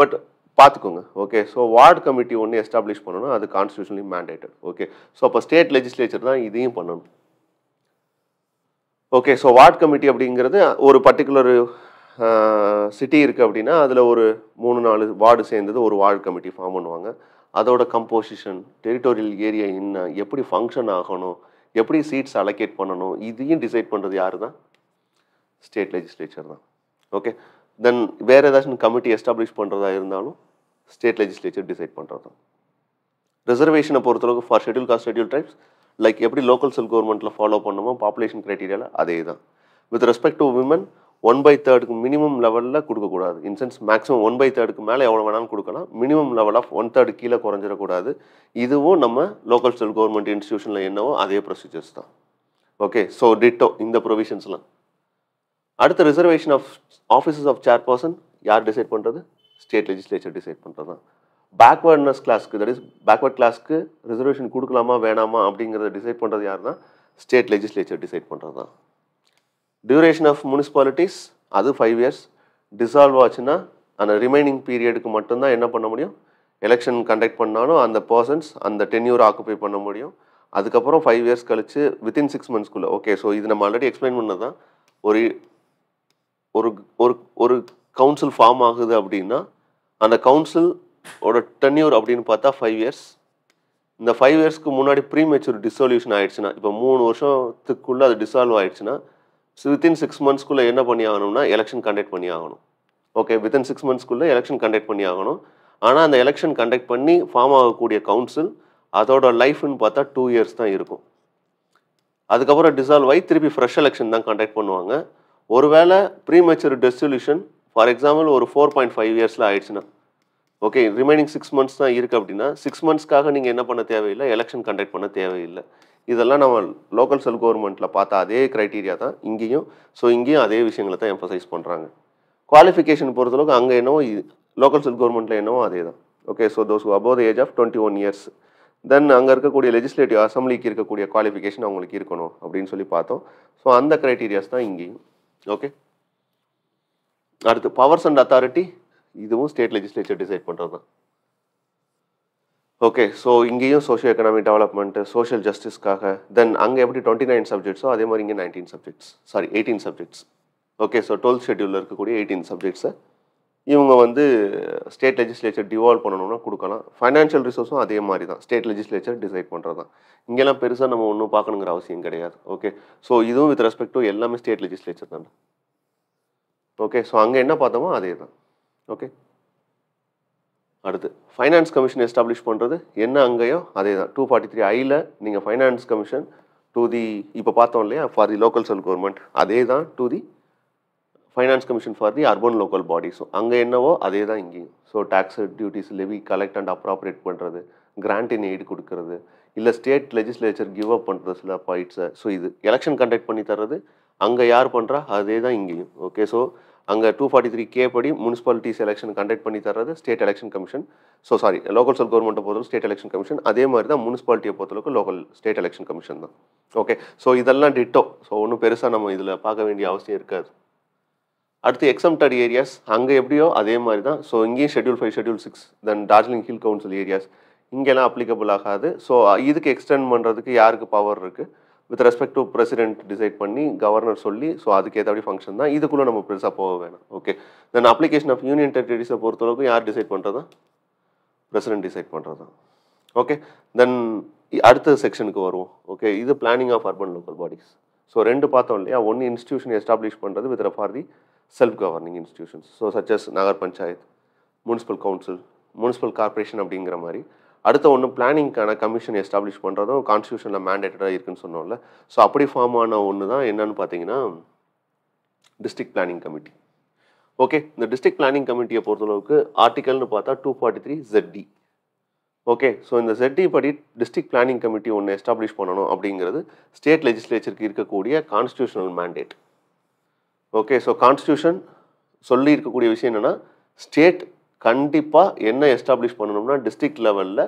பட் பார்த்துக்கோங்க ஓகே ஸோ வார்டு கமிட்டி ஒன்று எஸ்டாப்ளிஷ் பண்ணணும் அது கான்ஸ்டியூஷன்லி மேண்டேட்டட் ஓகே ஸோ அப்போ ஸ்டேட் லெஜிஸ்லேச்சர் தான் இதையும் பண்ணணும் ஓகே ஸோ வார்டு கமிட்டி அப்படிங்கிறது ஒரு பர்டிகுலர் சிட்டி இருக்குது அப்படின்னா அதில் ஒரு மூணு நாலு வார்டு சேர்ந்தது ஒரு வார்டு கமிட்டி ஃபார்ம் பண்ணுவாங்க அதோட கம்போசிஷன் டெரிட்டோரியல் ஏரியா என்ன எப்படி ஃபங்க்ஷன் ஆகணும் எப்படி சீட்ஸ் அலோகேட் பண்ணணும் இதையும் டிசைட் பண்ணுறது யார் தான் ஸ்டேட் லெஜிஸ்லேச்சர் தான் ஓகே தென் வேறு ஏதாச்சும் கமிட்டி எஸ்டாப்ளிஷ் பண்ணுறதா இருந்தாலும் ஸ்டேட் லெஜிஸ்லேச்சர் டிசைட் பண்ணுறது தான் ரிசர்வேஷனை பொறுத்தளவுக்கு for schedule caste schedule tribes like எப்படி லோக்கல் செல் கவர்மெண்ட்டில் ஃபாலோ பண்ணுமோ பாப்புலேஷன் க்ரைட்டீரியாவில் அதே தான் with respect to women one by தேர்டுக்கு மினிமம் லெவலில் கொடுக்கக்கூடாது இன்சென்ஸ் மேக்ஸிமம் ஒன் பை தேர்டுக்கு மேலே எவ்வளோ வேணாலும் கொடுக்கலாம் minimum level of one third கீழே குறைஞ்சிடக்கூடாது இதுவும் நம்ம லோக்கல் ஸ்டேட் கவர்மெண்ட் இன்ஸ்டியூஷனில் என்னவோ அதே ப்ரொசீஜர்ஸ் தான் ஓகே ஸோ டிட்டோ இந்த ப்ரொவிஷன்ஸ்லாம் அடுத்த reservation of offices of chairperson யார் டிசைட் பண்ணுறது ஸ்டேட் லெஜிஸ்லேச்சர் டிசைட் பண்ணுறது தான் பேக்வர்ட்னஸ் கிளாஸ்க்கு தட் இஸ் பேக்வர்ட் கிளாஸ்க்கு ரிசர்வேஷன் கொடுக்கலாமா வேணாமா அப்படிங்கிறத டிசைட் பண்ணுறது யாருன்னா ஸ்டேட் லெஜிஸ்லேச்சர் டிசைட் பண்ணுறது தான் டியூரேஷன் ஆஃப் முனிசிபாலிட்டிஸ் அது ஃபைவ் இயர்ஸ் டிசால்வ் ஆச்சுன்னா அந்த ரிமைனிங் பீரியடுக்கு மட்டும்தான் என்ன பண்ண முடியும் எலெக்ஷன் கண்டக்ட் பண்ணாலும் அந்த பர்சன்ஸ் அந்த டென்யூர் ஆக்குப்பை பண்ண முடியும் அதுக்கப்புறம் ஃபைவ் இயர்ஸ் கழித்து வித்தின் சிக்ஸ் மந்த்ஸ்க்குள்ளே ஓகே ஸோ இது நம்ம ஆல்ரெடி எக்ஸ்பிளைன் பண்ணது தான் ஒரு ஒரு ஒரு ஒரு கவுன்சில் ஃபார்ம் ஆகுது அப்படின்னா அந்த கவுன்சிலோட டென்யூர் அப்படின்னு பார்த்தா ஃபைவ் இயர்ஸ் இந்த ஃபைவ் இயர்ஸ்க்கு முன்னாடி ப்ரீ மெச்சூர் டிசொல்யூஷன் ஆயிடுச்சுன்னா இப்போ மூணு வருஷத்துக்குள்ளே அது டிசால்வ் ஆயிடுச்சுன்னா வித்தின் சிக்ஸ் மந்த்ஸ்க்குள்ளே என்ன பண்ணி ஆகணும்னா எலெக்ஷன் கண்டக்ட் பண்ணி ஆகணும் ஓகே வித்தின் சிக்ஸ் மந்த்ஸ்க்குள்ளே எலெக்ஷன் கண்டக்ட் பண்ணி ஆகணும் ஆனால் அந்த எலெக்ஷன் கண்டக்ட் பண்ணி ஃபார்ம் ஆகக்கூடிய கவுன்சில் அதோட லைஃப்னு பார்த்தா டூ இயர்ஸ் தான் இருக்கும் அதுக்கப்புறம் டிசால்வ் ஆகி திருப்பி ஃப்ரெஷ் எலெக்ஷன் தான் கண்டக்ட் பண்ணுவாங்க ஒருவேளை premature dissolution for example ஒரு ஃபோர் பாயிண்ட் ஃபைவ் இயர்ஸில் ஆயிடுச்சுன்னா ஓகே ரிமைனிங் சிக்ஸ் மந்த்ஸ் தான் இருக்குது அப்படின்னா சிக்ஸ் மந்த்ஸ்க்காக நீங்கள் என்ன பண்ண தேவையில்லை எலெக்ஷன் கண்டக்ட் பண்ண தேவையில்லை இதெல்லாம் நம்ம லோக்கல் செல் கவர்மெண்ட்டில் பார்த்தா அதே க்ரைட்டீரியா தான் இங்கேயும் ஸோ இங்கேயும் அதே விஷயங்களை தான் எம்பசைஸ் பண்ணுறாங்க குவாலிஃபிகேஷன் பொறுத்தளவுக்கு அங்கே என்னவோ லோக்கல் செல் கவர்மெண்ட்டில் என்னவோ அதே தான் okay so those above the age of twenty one years then அங்கே இருக்கக்கூடிய லெஜிஸ்லேட்டிவ் அசம்பிளிக்கு இருக்கக்கூடிய குவாலிஃபிகேஷன் அவங்களுக்கு இருக்கணும் அப்படின்னு சொல்லி பார்த்தோம் ஸோ அந்த க்ரைட்டீரியாஸ் தான் இங்கேயும் ஓகே அடுத்து பவர்ஸ் அண்ட் அத்தாரிட்டி இதுவும் ஸ்டேட் லெஜிஸ்லேச்சர் டிசைட் பண்ணுறது தான் ஓகே ஸோ இங்கேயும் சோஷியோ எக்கனாமிக் டெவலப்மெண்ட் சோஷியல் ஜஸ்டிஸ்க்காக தென் அங்கே எப்படி டுவெண்ட்டி நைன் சப்ஜெக்ட்ஸோ அதே மாதிரி இங்கே nineteen subjects sorry eighteen subjects okay so twelfth ஷெட்யூலில் இருக்கக்கூடிய எயிட்டீன் சப்ஜெக்ட்ஸை இவங்க வந்து ஸ்டேட் லெஜிஸ்லேச்சர் டிவால்வ் பண்ணணும்னா கொடுக்கலாம் ஃபைனான்ஷியல் ரிசோர்ஸும் அதே மாதிரி தான் ஸ்டேட் லெஜிஸ்லேச்சர் டிசைட் பண்ணுறது தான் இங்கெல்லாம் பெருசாக நம்ம ஒன்றும் பார்க்கணுங்கிற அவசியம் கிடையாது ஓகே ஸோ இதுவும் வித் ரெஸ்பெக்ட் டு எல்லாமே ஸ்டேட் லெஜிஸ்லேச்சர் தானே ஓகே ஸோ அங்கே என்ன பார்த்தோமோ அதே தான் ஓகே அடுத்து ஃபைனான்ஸ் கமிஷன் எஸ்டாப்ளிஷ் பண்ணுறது என்ன அங்கேயோ அதே தான் டூ ஃபார்ட்டி த்ரீ ஐயில் நீங்கள் ஃபைனான்ஸ் கமிஷன் டு தி இப்போ பார்த்தோம் இல்லையா for the local self government அதே தான் to the finance commission for the urban local பாடிஸும் அங்கே என்னவோ அதே தான் இங்கேயும் so tax duties levy collect and appropriate பண்ணுறது கிராண்ட் இன் எய்டு கொடுக்கறது இல்லை ஸ்டேட் லெஜிஸ்லேச்சர் கிவ் அப் பண்ணுறது சில பாயிண்ட்ஸை ஸோ இது எலெக்ஷன் கண்டக்ட் பண்ணி தர்றது அங்கே யார் பண்ணுறா அதே தான் இங்கேயும் ஓகே ஸோ அங்கே டூ ஃபார்ட்டி த்ரீ கே படி முனிசிபாலிட்டிஸ் எலெக்ஷன் கண்டக்ட் பண்ணி தர்றது state election commission so sorry local self கவர்மெண்ட்டை பொறுத்தவரைக்கும் ஸ்டேட் எலெக்ஷன் கமிஷன் அதே மாதிரி தான் முனிசிபாலிட்டியை பொறுத்தளவுக்கு லோக்கல் ஸ்டேட் எலெக்ஷன் கமிஷன் தான் ஓகே ஸோ இதெல்லாம் டிட்டோ ஸோ ஒன்றும் பெருசாக நம்ம இதில் பார்க்க வேண்டிய அவசியம் இருக்காது அடுத்து எக்ஸம்டட் ஏரியாஸ் அங்கே எப்படியோ அதே மாதிரி தான் ஸோ இங்கேயும் schedule five schedule six then Darjeeling hill council areas இங்கெல்லாம் அப்ளிகபிள் ஆகாது ஸோ இதுக்கு எக்ஸ்டெண்ட் பண்ணுறதுக்கு யாருக்கு பவர் இருக்குது with respect to president decide பண்ணி கவர்னர் சொல்லி ஸோ அதுக்கேற்றபடி ஃபங்க்ஷன் தான் இதுக்குள்ளே நம்ம பெருசாக போக வேணாம் okay then application of union டெரிட்டரிஸை பொறுத்தளவுக்கு யார் டிசைட் பண்ணுறதா பிரசிடென்ட் டிசைட் பண்ணுறது தான் ஓகே தென் அடுத்த செக்ஷனுக்கு வருவோம் ஓகே இது planning of urban local bodies so ரெண்டு பார்த்தோம் இல்லையா ஒன்று இன்ஸ்டியூஷன் எஸ்டாப்ளிஷ் பண்ணுறது with for the self governing institutions so such as Nagar panchayat municipal council municipal corporation அப்படிங்கிற மாதிரி அடுத்த ஒன்று பிளானிங்க்கான கமிஷன் எஸ்டாப்ளிஷ் பண்ணுறதும் கான்ஸ்டியூஷனில் மேண்டேட்டடாக இருக்குன்னு சொன்னோம்ல ஸோ அப்படி ஃபார்ம் ஆன ஒன்று தான் என்னன்னு பார்த்தீங்கன்னா டிஸ்ட்ரிக்ட் பிளானிங் கமிட்டி ஓகே இந்த டிஸ்ட்ரிக்ட் பிளானிங் கமிட்டியை பொறுத்தளவுக்கு ஆர்டிக்கல்னு பார்த்தா two forty three ZD okay so இந்த ஜெட்டி படி டிஸ்ட்ரிக்ட் பிளானிங் கமிட்டி ஒன்று எஸ்டாப்ளிஷ் பண்ணணும் அப்படிங்கிறது ஸ்டேட் லெஜிஸ்லேச்சருக்கு இருக்கக்கூடிய constitutional mandate okay so constitution சொல்லி இருக்கக்கூடிய விஷயம் என்னென்னா ஸ்டேட் கண்டிப்பாக என்ன எஸ்டாப்ளிஷ் பண்ணணும்னா டிஸ்ட்ரிக்ட் லெவலில்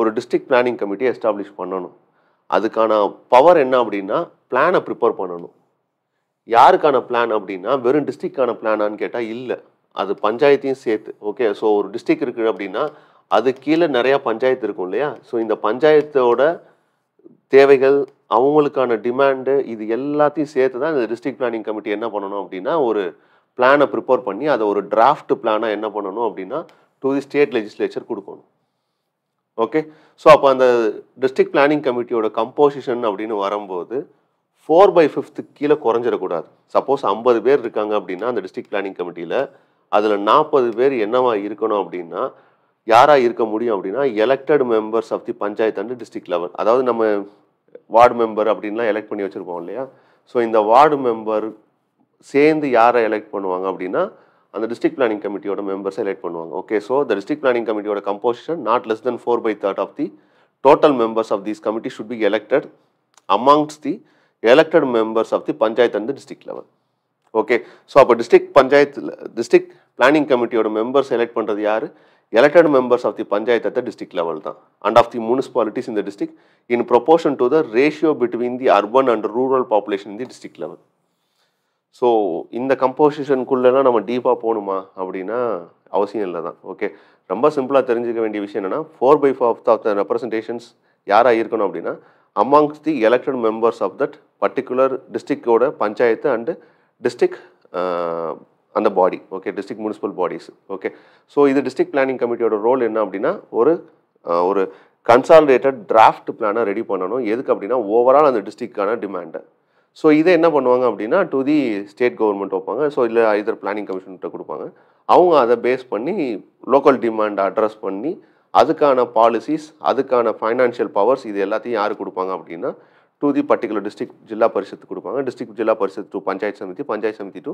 ஒரு டிஸ்ட்ரிக்ட் பிளானிங் கமிட்டி எஸ்டாப்ளிஷ் பண்ணணும் அதுக்கான பவர் என்ன அப்படின்னா பிளானை ப்ரிப்பேர் பண்ணணும் யாருக்கான பிளான் அப்படின்னா வெறும் டிஸ்ட்ரிக்டான பிளானான்னு கேட்டால் இல்லை அது பஞ்சாயத்தையும் சேர்த்து ஓகே ஸோ ஒரு டிஸ்ட்ரிக்ட் இருக்குது அப்படின்னா அது கீழே நிறையா பஞ்சாயத்து இருக்கும் இல்லையா ஸோ இந்த பஞ்சாயத்தோட தேவைகள் அவங்களுக்கான டிமாண்டு இது எல்லாத்தையும் சேர்த்து தான் இந்த டிஸ்ட்ரிக்ட் பிளானிங் கமிட்டி என்ன பண்ணணும் அப்படின்னா ஒரு பிளானை ப்ரிப்பேர் பண்ணி அதை ஒரு டிராஃப்ட் பிளானாக என்ன பண்ணணும் அப்படின்னா டு தி ஸ்டேட் லெஜிஸ்லேச்சர் கொடுக்கணும் ஓகே ஸோ அப்போ அந்த டிஸ்ட்ரிக்ட் பிளானிங் கமிட்டியோட கம்போசிஷன் அப்படின்னு வரும்போது ஃபோர் பை ஃபிஃப்த்து கீழே குறைஞ்சிடக்கூடாது சப்போஸ் ஐம்பது பேர் இருக்காங்க அப்படின்னா அந்த டிஸ்ட்ரிக்ட் பிளானிங் கமிட்டியில் அதில் நாற்பது பேர் என்னவா இருக்கணும் அப்படின்னா யாராக இருக்க முடியும் அப்படின்னா elected members of the panchayat and district level அதாவது நம்ம வார்டு மெம்பர் அப்படின்லாம் எலெக்ட் பண்ணி வச்சுருப்போம் இல்லையா ஸோ இந்த வார்டு மெம்பர் சேர்ந்து யாரை எலெக்ட் பண்ணுவாங்க அப்படின்னா அந்த டிஸ்ட்ரிக்ட் பிளானிங் கமிட்டியோட மெம்பர்ஸ் எலெக்ட் பண்ணுவாங்க okay so the district planning கமிட்டியோட composition not less than four by third of the total members of these committee should be elected amongst the elected members of the panchayat and district level okay so அப்போ டிஸ்ட்ரிக்ட் பஞ்சாயத்தில் டிஸ்ட்ரிக்ட் பிளானிங் கமிட்டியோட மெம்பர்ஸ் எலெக்ட் பண்ணுறது யார் elected members of the panchayat at district level தான் அண்ட் ஆஃப் தி முனிசிபாலிட்டிஸ் இந்த district in proportion to the ratio between the urban and rural population the district level so இந்த கம்போசிஷனுக்குள்ளெல்லாம் நம்ம டீப்பாக போகணுமா அப்படின்னா அவசியம் இல்லை தான் ஓகே ரொம்ப சிம்பிளாக தெரிஞ்சுக்க வேண்டிய விஷயம் என்னென்னா four by four of the representations யாராக இருக்கணும் அப்படின்னா amongst the elected members of that particular டிஸ்ட்ரிக்டோட பஞ்சாயத்து அண்டு டிஸ்ட்ரிக் அந்த body okay district municipal bodies okay so இது டிஸ்ட்ரிக்ட் பிளானிங் கமிட்டியோட ரோல் என்ன அப்படின்னா ஒரு ஒரு கன்சாலிடேட்டட் டிராஃப்ட் பிளானை ரெடி பண்ணணும் எதுக்கு அப்படின்னா ஓவரால் அந்த டிஸ்ட்ரிக்டான டிமாண்டை ஸோ இதை என்ன பண்ணுவாங்க அப்படின்னா டு தி ஸ்டேட் கவர்மெண்ட் வைப்பாங்க ஸோ இல்லை இதர் பிளானிங் கமிஷன்கிட்ட கொடுப்பாங்க அவங்க அதை பேஸ் பண்ணி லோக்கல் டிமாண்ட் அட்ரஸ் பண்ணி அதுக்கான பாலிசிஸ் அதுக்கான ஃபைனான்ஷியல் பவர்ஸ் இது எல்லாத்தையும் யார் கொடுப்பாங்க அப்படின்னா to the particular district Zilla Parishad கொடுப்பாங்க district Zilla Parishad to panchayat Samiti panchayat Samiti to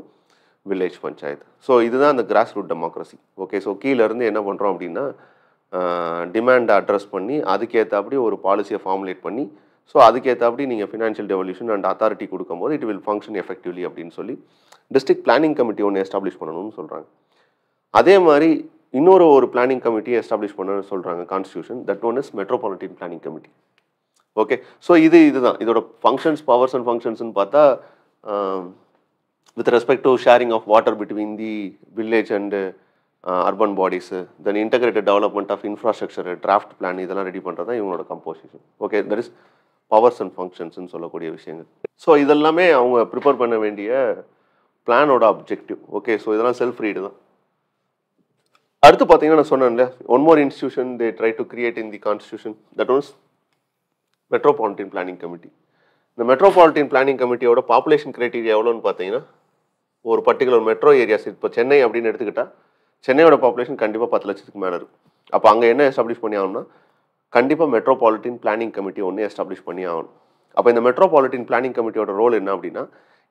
village panchayat so இதுதான் அந்த grass root democracy okay so கீழேருந்து என்ன பண்ணுறோம் அப்படின்னா டிமாண்டை அட்ரஸ் பண்ணி அதுக்கேற்ற ஒரு பாலிசியை ஃபார்முலேட் பண்ணி ஸோ அதுக்கேற்றபடி நீங்கள் ஃபினான்ஷியல் டெவல்யூஷன் அண்ட் அத்தாரிட்டி கொடுக்கும்போது இட் வில் ஃபங்க்ஷன் எஃபெக்டிவ்லி அப்படின்னு சொல்லி டிஸ்ட்ரிக்ட் பிளானிங் கமிட்டி ஒன்று எஸ்டாப்ளிஷ் பண்ணணும்னு சொல்கிறாங்க அதே மாதிரி இன்னொரு ஒரு பிளானிங் கமிட்டியை எஸ்டாப்ளிஷ் பண்ண சொல்கிறாங்க constitution that one is metropolitan planning committee okay so இது இதுதான் இதோட ஃபங்க்ஷன்ஸ் பவர்ஸ் அண்ட் ஃபங்க்ஷன்ஸ்னு பார்த்தா with respect to sharing of water between the village and urban bodies then integrated development of infrastructure draft plan இதெல்லாம் ரெடி பண்ணுறது தான் இவங்களோட composition okay that is powers and ஃபங்க்ஷன்ஸ்னு சொல்லக்கூடிய விஷயங்கள் ஸோ இதெல்லாமே அவங்க ப்ரிப்பேர் பண்ண வேண்டிய பிளானோட அப்ஜெக்டிவ் ஓகே ஸோ இதெல்லாம் செல்ஃப் ரீடு தான் அடுத்து பார்த்தீங்கன்னா நான் சொன்னேன் one more institution they try to create in the constitution that one's metropolitan planning committee இந்த மெட்ரோபாலிட்டின் பிளானிங் கமிட்டியோட பாப்புலேஷன் கிரைட்டீரியா எவ்வளோன்னு பார்த்தீங்கன்னா ஒரு பர்டிகுலர் மெட்ரோ ஏரியாஸ் இப்போ சென்னை அப்படின்னு எடுத்துக்கிட்டால் சென்னையோட பாப்புலேஷன் கண்டிப்பாக பத்து லட்சத்துக்கு மேலே இருக்கும் அப்போ அங்கே என்ன எஸ்டாப்ளிஷ் பண்ணி ஆகும்னா கண்டிப்பாக மெட்ரோபாலிட்டின் பிளானிங் கமிட்டி ஒன்று எஸ்டாப்ளிஷ் பண்ணி ஆகணும் அப்போ இந்த மெட்ரோபாலிட்டின் பிளானிங் கமிட்டியோட ரோல் என்ன அப்படின்னா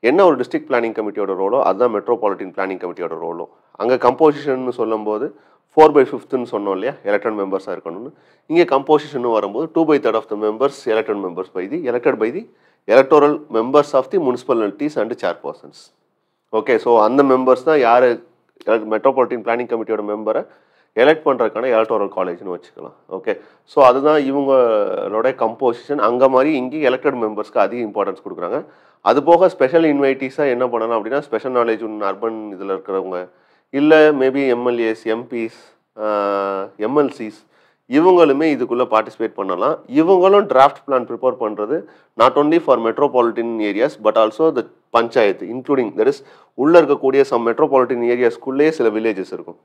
என்ன ஒரு டிஸ்ட்ரிக்ட் பிளானிங் கமிட்டியோட ரோலோ அதுதான் மெட்ரோபாலிட்டின் பிளானிங் கமிட்டியோட ரோலோ அங்கே கம்போசிஷன் சொல்லும்போது ஃபோர் பை ஃபிஃப்த்துன்னு சொன்னோம் இல்லையா எலக்ட்ரான் மெம்பர்ஸாக இருக்கணும்னு இங்கே கம்போசிஷன் வரும்போது two by third of the members elected members by the elected by the electoral members of the municipalities and chairperson okay so அந்த மெம்பர்ஸ் தான் யார் மெட்ரோபாலிட்டின் பிளானிங் கமிட்டியோட மெம்பரை எலெக்ட் பண்ணுறதுக்கான எலக்டோரல் காலேஜ்னு வச்சுக்கலாம் ஓகே ஸோ அதுதான் இவங்களோட கம்போசிஷன் அங்கே மாதிரி இங்கே எலெக்டட் மெம்பர்ஸ்க்கு அதிக இம்பார்ட்டன்ஸ் கொடுக்குறாங்க அது போக ஸ்பெஷல் இன்வைட்டிஸாக என்ன பண்ணணும் அப்படின்னா ஸ்பெஷல் நாலேஜ் ஒன்று அர்பன் இதில் இருக்கிறவங்க இல்லை மேபி எம்எல்ஏஸ் எம்பிஸ் எம்எல்சிஸ் இவங்களுமே இதுக்குள்ளே பார்ட்டிசிபேட் பண்ணலாம் இவங்களும் டிராஃப்ட் பிளான் ப்ரிப்பேர் பண்ணுறது not only for metropolitan areas but also the panchayat including that is உள்ளே இருக்கக்கூடிய சம் மெட்ரோபாலிட்டன் ஏரியாஸ்குள்ளேயே சில வில்லேஜஸ் இருக்கும்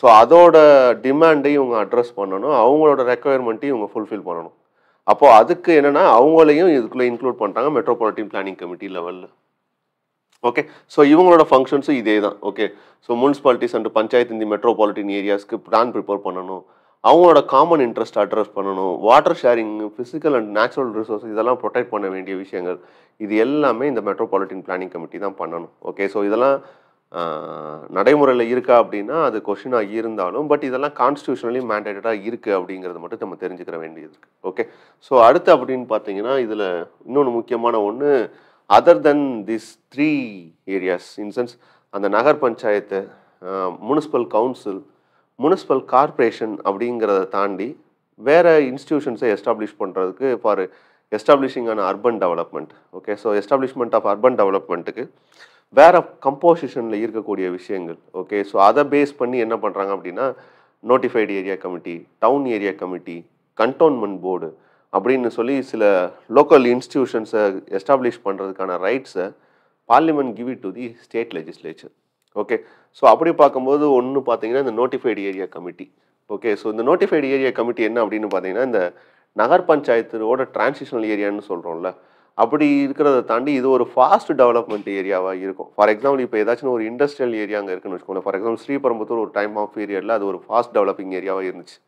ஸோ அதோட டிமாண்டையும் இவங்க அட்ரஸ் பண்ணணும் அவங்களோட ரெக்குவயர்மெண்ட்டையும் இவங்க ஃபுல்ஃபில் பண்ணணும் அப்போது அதுக்கு என்னென்னா அவங்களையும் இதுக்குள்ளே இன்க்ளூட் பண்ணுறாங்க மெட்ரோபாலிட்டின் பிளானிங் கமிட்டி லெவலில் ஓகே ஸோ இவங்களோட ஃபங்க்ஷன்ஸும் இதே தான் okay so municipalities and panchayat இந்த மெட்ரோபாலிட்டின் ஏரியாஸ்க்கு பிளான் ப்ரிப்பேர் பண்ணணும் அவங்களோட காமன் இன்ட்ரெஸ்ட் அட்ரஸ் பண்ணணும் water sharing physical and natural resource இதெல்லாம் ப்ரொடெக்ட் பண்ண வேண்டிய விஷயங்கள் இது எல்லாமே இந்த மெட்ரோபாலிட்டின் பிளானிங் கமிட்டி தான் பண்ணணும் ஓகே ஸோ இதெல்லாம் நடைமுறையில் இருக்கா அப்படின்னா அது கொஷினாக இருந்தாலும் பட் இதெல்லாம் கான்ஸ்டியூஷனலி மேண்டேட்டடாக இருக்குது அப்படிங்கிறது மட்டும் நம்ம தெரிஞ்சுக்கிற வேண்டியது இருக்குது ஓகே ஸோ அடுத்து அப்படின்னு பார்த்தீங்கன்னா இதில் இன்னொன்று முக்கியமான ஒன்று other then this three areas in sense அந்த nagar panchayat municipal council municipal corporation அப்படிங்கிறத தாண்டி வேறு இன்ஸ்டியூஷன்ஸை எஸ்டாப்ளிஷ் பண்ணுறதுக்கு ஃபார் எஸ்டாப்ளிஷிங் ஆன urban development okay so establishment of urban டெவலப்மெண்ட்டுக்கு வேற கம்போசிஷனில் இருக்கக்கூடிய விஷயங்கள் ஓகே ஸோ அதை பேஸ் பண்ணி என்ன பண்ணுறாங்க அப்படின்னா notified area committee town area committee cantonment board அப்படின்னு சொல்லி சில லோக்கல் இன்ஸ்டிடியூஷன்ஸை எஸ்டாப்ளிஷ் பண்ணுறதுக்கான ரைட்ஸை parliament give it to the state legislature okay so அப்படி பார்க்கும்போது ஒன்று பார்த்தீங்கன்னா இந்த notified area committee okay so இந்த நோட்டிஃபைடு ஏரியா கமிட்டி என்ன அப்படின்னு பார்த்தீங்கன்னா இந்த நகர் பஞ்சாயத்தோட டிரான்சிஷனல் ஏரியான்னு சொல்கிறோம்ல அப்படி இருக்கிறத தாண்டி இது ஒரு ஃபாஸ்ட் டெவலப்மெண்ட் ஏரியாவாக இருக்கும் ஃபார் எக்ஸாம்பிள் இப்போ ஏதாச்சும் ஒரு இண்டஸ்ட்ரியல் ஏரியா அங்கே இருக்குன்னு வச்சுக்கோங்க ஃபார் எக்ஸாம்பிள் ஸ்ரீபெரும்புத்தூர் ஒரு டைம் ஆஃப் பீரியடில் அது ஒரு ஃபாஸ்ட் டெவலப்பிங் ஏரியாவாக இருந்துச்சு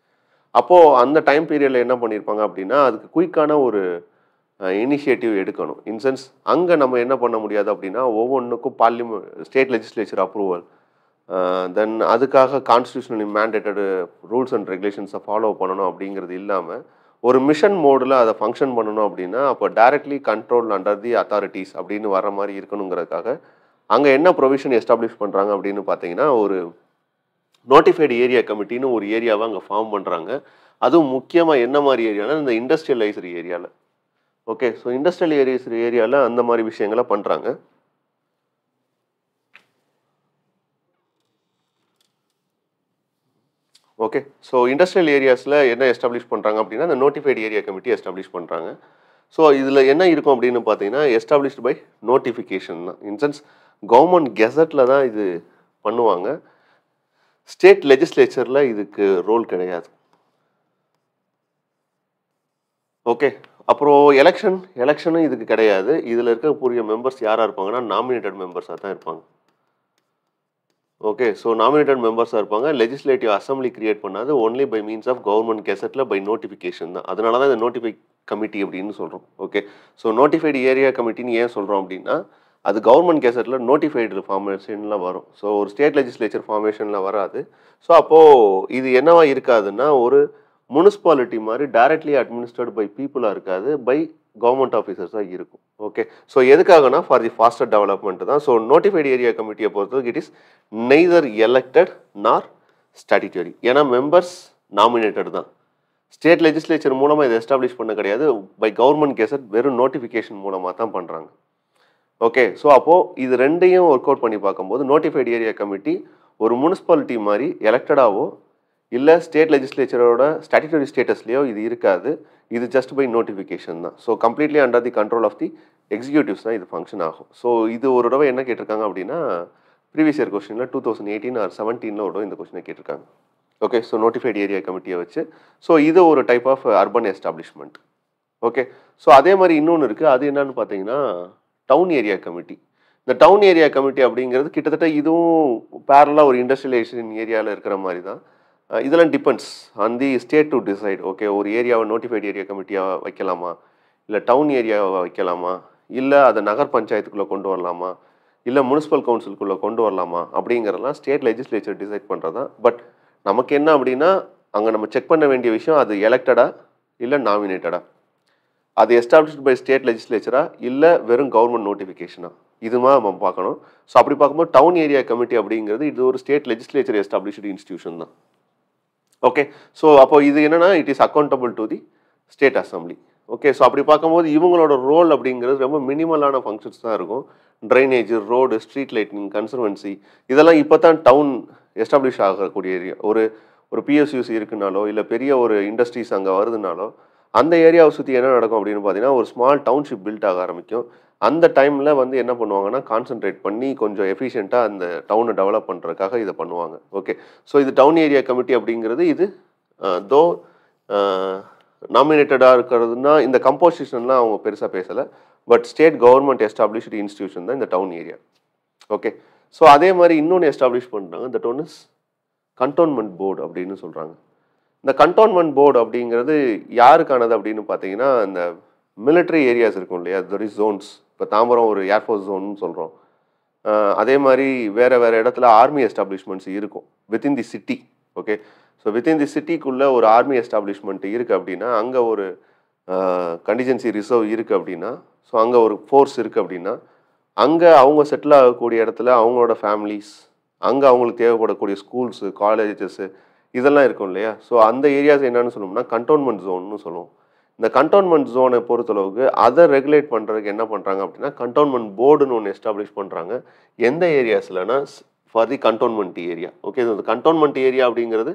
அப்போது அந்த டைம் பீரியடில் என்ன பண்ணியிருப்பாங்க அப்படின்னா அதுக்கு குயிக்கான ஒரு இனிஷியேட்டிவ் எடுக்கணும் இன்சென்ஸ் அங்கே நம்ம என்ன பண்ண முடியாது அப்படின்னா ஒவ்வொன்றுக்கும் parliament state legislature approval then அதுக்காக கான்ஸ்டியூஷனலி மேண்டேட்டடு ரூல்ஸ் அண்ட் ரெகுலேஷன்ஸை ஃபாலோ பண்ணணும் அப்படிங்கிறது இல்லாமல் ஒரு மிஷன் மோடில் அதை ஃபங்க்ஷன் பண்ணணும் அப்படின்னா அப்போ directly control under the authorities அப்படின்னு வர மாதிரி இருக்கணுங்கிறதுக்காக அங்கே என்ன ப்ரொவிஷன் எஸ்டாப்ளிஷ் பண்ணுறாங்க அப்படின்னு பார்த்தீங்கன்னா ஒரு நோட்டிஃபைடு ஏரியா கமிட்டின்னு ஒரு ஏரியாவை அங்கே ஃபார்ம் பண்ணுறாங்க அதுவும் முக்கியமாக என்ன மாதிரி ஏரியானா இந்த இண்டஸ்ட்ரியலைஸ்டு ஏரியாவில் ஓகே ஸோ இண்டஸ்ட்ரியல் ஏரியாஸ் ஏரியாவில் அந்த மாதிரி விஷயங்களை பண்ணுறாங்க ஓகே ஸோ இண்டஸ்ட்ரியல் ஏரியாஸில் என்ன எஸ்டாப்ளிஷ் பண்ணுறாங்க அப்படின்னா இந்த நோட்டிஃபைடு ஏரியா கமிட்டி எஸ்டாப்ளிஷ் பண்ணுறாங்க ஸோ இதில் என்ன இருக்கும் அப்படின்னு பார்த்தீங்கன்னா எஸ்டாப்ளிஷ்டு பை நோட்டிஃபிகேஷன் தான் இன்சென்ஸ் கவர்மெண்ட் கெசட்டில் தான் இது பண்ணுவாங்க ஸ்டேட் லெஜிஸ்லேச்சரில் இதுக்கு ரோல் கிடையாது ஓகே அப்புறம் எலெக்ஷன் எலெக்ஷனும் இதுக்கு கிடையாது இதில் இருக்க கூடிய மெம்பர்ஸ் யாராக இருப்பாங்கன்னா நாமினேட்டட் மெம்பர்ஸாக தான் இருப்பாங்க ஓகே ஸோ நாமினேட்டட் மெம்பர்ஸாக இருப்பாங்க லெஜிஸ்லேட்டிவ் அசம்பிளி கிரியேட் பண்ணாது only by means of government கெசட்டில் பை நோட்டிஃபிகேஷன் தான் அதனால தான் இந்த நோட்டிஃபை கமிட்டி அப்படின்னு சொல்கிறோம் ஓகே ஸோ நோட்டிஃபைடு ஏரியா கமிட்டின்னு ஏன் சொல்கிறோம் அப்படின்னா அது கவர்மெண்ட் கேசட்டில் நோட்டிஃபைடு ஃபார்மேஷன்லாம் வரும் ஸோ ஒரு ஸ்டேட் லெஜிஸ்லேச்சர் ஃபார்மேஷனில் வராது ஸோ அப்போது இது என்னவா இருக்காதுன்னா ஒரு முனிசிபாலிட்டி மாதிரி டைரக்ட்லி அட்மினிஸ்டர்ட் பை பீப்புளாக இருக்காது பை கவர்மெண்ட் ஆஃபீஸர்ஸ் தான் இருக்கும் ஓகே ஸோ எதுக்காகனா ஃபார் தி ஃபாஸ்டர் டெவலப்மெண்ட் தான் ஸோ நோட்டிஃபைடு ஏரியா கமிட்டியை பொறுத்தவரைக்கும் it is neither elected nor statutory ஏன்னா மெம்பர்ஸ் நாமினேட்டட் தான் ஸ்டேட் லெஜிஸ்லேச்சர் மூலமாக இதை எஸ்டாப்ளிஷ் பண்ண கிடையாது பை கவர்மெண்ட் கேசட் வெறும் நோட்டிஃபிகேஷன் மூலமாக தான் பண்ணுறாங்க ஓகே ஸோ அப்போது இது ரெண்டையும் ஒர்க் அவுட் பண்ணி பார்க்கும்போது நோட்டிஃபைடு ஏரியா கமிட்டி ஒரு முனிசிபாலிட்டி மாதிரி எலெக்டடாவோ இல்லை ஸ்டேட் லெஜிஸ்லேச்சரோட ஸ்டாட்டிட்டரி ஸ்டேட்டஸ்லேயோ இது இருக்காது இது ஜஸ்ட் பை நோட்டிஃபிகேஷன் தான் so completely under the control of the executives தான் இது ஃபங்க்ஷன் ஆகும் ஸோ இது ஒரு தடவை என்ன கேட்டிருக்காங்க அப்படின்னா ப்ரீவியஸ் இயர் கொஸ்டினில் டூ தௌசண்ட் எயிட்டீன் ஆர் செவன்டீனில் ஒரு இந்த கொஸ்டினை கேட்டிருக்காங்க ஓகே ஸோ நோட்டிஃபைடு ஏரியா கமிட்டியை வச்சு ஸோ இது ஒரு type of urban establishment okay so அதே மாதிரி இன்னொன்று இருக்குது அது என்னன்னு பார்த்தீங்கன்னா டவுன் ஏரியா கமிட்டி இந்த டவுன் ஏரியா கமிட்டி அப்படிங்கிறது கிட்டத்தட்ட இதுவும் பேரலாக ஒரு இண்டஸ்ட்ரியலைசேஷன் ஏரியாவில் இருக்கிற மாதிரி தான் இதெல்லாம் depends on the state to decide okay ஒரு ஏரியாவை நோட்டிஃபைட் ஏரியா கமிட்டியாக வைக்கலாமா இல்லை டவுன் ஏரியாவை வைக்கலாமா இல்லை அதை நகர் பஞ்சாயத்துக்குள்ளே கொண்டு வரலாமா இல்லை முனிசிபல் கவுன்சிலுக்குள்ளே கொண்டு வரலாமா அப்படிங்கிறதெல்லாம் ஸ்டேட் லெஜிஸ்லேச்சர் டிசைட் பண்ணுறது தான் பட் நமக்கு என்ன அப்படின்னா அங்கே நம்ம செக் பண்ண வேண்டிய விஷயம் அது எலெக்டடா இல்லை நாமினேட்டடா அது எஸ்டாப்ளிஷ்ட் பை ஸ்டேட் லெஜிஸ்லேச்சரா இல்லை வெறும் கவர்மெண்ட் நோட்டிஃபிகேஷனா இதுமா நம்ம பார்க்கணும் ஸோ அப்படி பார்க்கும்போது டவுன் ஏரியா கமிட்டி அப்படிங்கிறது இது ஒரு ஸ்டேட் லெஜிஸ்லேச்சர் எஸ்டாப்ளிஷ்டு இன்ஸ்டியூஷன் தான் ஓகே ஸோ அப்போ இது என்னென்னா it is accountable to the state assembly okay so அப்படி பார்க்கும்போது இவங்களோட ரோல் அப்படிங்கிறது ரொம்ப மினிமலான ஃபங்க்ஷன்ஸ் தான் இருக்கும் drainage road street lightning conservancy இதெல்லாம் இப்போ தான் டவுன் எஸ்டாப்ளிஷ் ஆகக்கூடிய ஏரியா ஒரு ஒரு பிஎஸ்யூசி இருக்குனாலோ இல்லை பெரிய ஒரு இண்டஸ்ட்ரீஸ் அங்கே வருதுனாலோ அந்த ஏரியாவை சுற்றி என்ன நடக்கும் அப்படின்னு பார்த்தீங்கன்னா ஒரு ஸ்மால் டவுன்ஷிப் பில்ட் ஆக ஆரம்பிக்கும் அந்த டைமில் வந்து என்ன பண்ணுவாங்கன்னா கான்சென்ட்ரேட் பண்ணி கொஞ்சம் எஃபிஷியண்ட்டாக அந்த டவுனை டெவலப் பண்ணுறதுக்காக இதை பண்ணுவாங்க ஓகே ஸோ இது டவுன் ஏரியா கமிட்டி அப்படிங்கிறது இது தோ நாமினேட்டடாக இருக்கிறதுனா இந்த கம்போசிஷன்லாம் அவங்க பெருசாக பேசலை but state government established institution தான் இந்த டவுன் ஏரியா ஓகே ஸோ அதே மாதிரி இன்னொன்று எஸ்டாப்ளிஷ் பண்ணுறாங்க that one is cantonment board அப்படின்னு சொல்கிறாங்க இந்த கண்டோன்மெண்ட் போர்டு அப்படிங்கிறது யாருக்கானது அப்படின்னு பார்த்தீங்கன்னா அந்த மிலிட்ரி ஏரியாஸ் இருக்கும் இல்லையா தர் இஸ் ஜோன்ஸ் இப்போ தாம்பரம் ஒரு ஏர்ஃபோர்ஸ் ஜோன்னு சொல்கிறோம் அதே மாதிரி வேறு வேறு இடத்துல ஆர்மி எஸ்டாப்ளிஷ்மெண்ட்ஸ் இருக்கும் within the city okay so within the சிட்டிக்குள்ளே ஒரு ஆர்மி எஸ்டாப்ளிஷ்மெண்ட் இருக்குது அப்படின்னா அங்கே ஒரு கண்டிஜென்சி ரிசர்வ் இருக்குது அப்படின்னா ஸோ அங்கே ஒரு ஃபோர்ஸ் இருக்குது அப்படின்னா அங்கே அவங்க செட்டில் ஆகக்கூடிய இடத்துல அவங்களோட ஃபேமிலிஸ் அங்கே அவங்களுக்கு தேவைப்படக்கூடிய ஸ்கூல்ஸு காலேஜஸ்ஸு இதெல்லாம் இருக்கும் இல்லையா ஸோ அந்த ஏரியாஸ் என்னென்னு சொல்லணும்னா கண்டோன்மெண்ட் ஜோன்னு சொல்லுவோம் இந்த கண்டோன்மெண்ட் ஜோனை பொறுத்தளவுக்கு அதை ரெகுலேட் பண்ணுறதுக்கு என்ன பண்ணுறாங்க அப்படின்னா கண்டோன்மெண்ட் போர்டுன்னு ஒன்று எஸ்டாப்ளிஷ் பண்ணுறாங்க எந்த ஏரியாஸ்லனா for the cantonment area okay இந்த கண்டோன்மெண்ட் ஏரியா அப்படிங்கிறது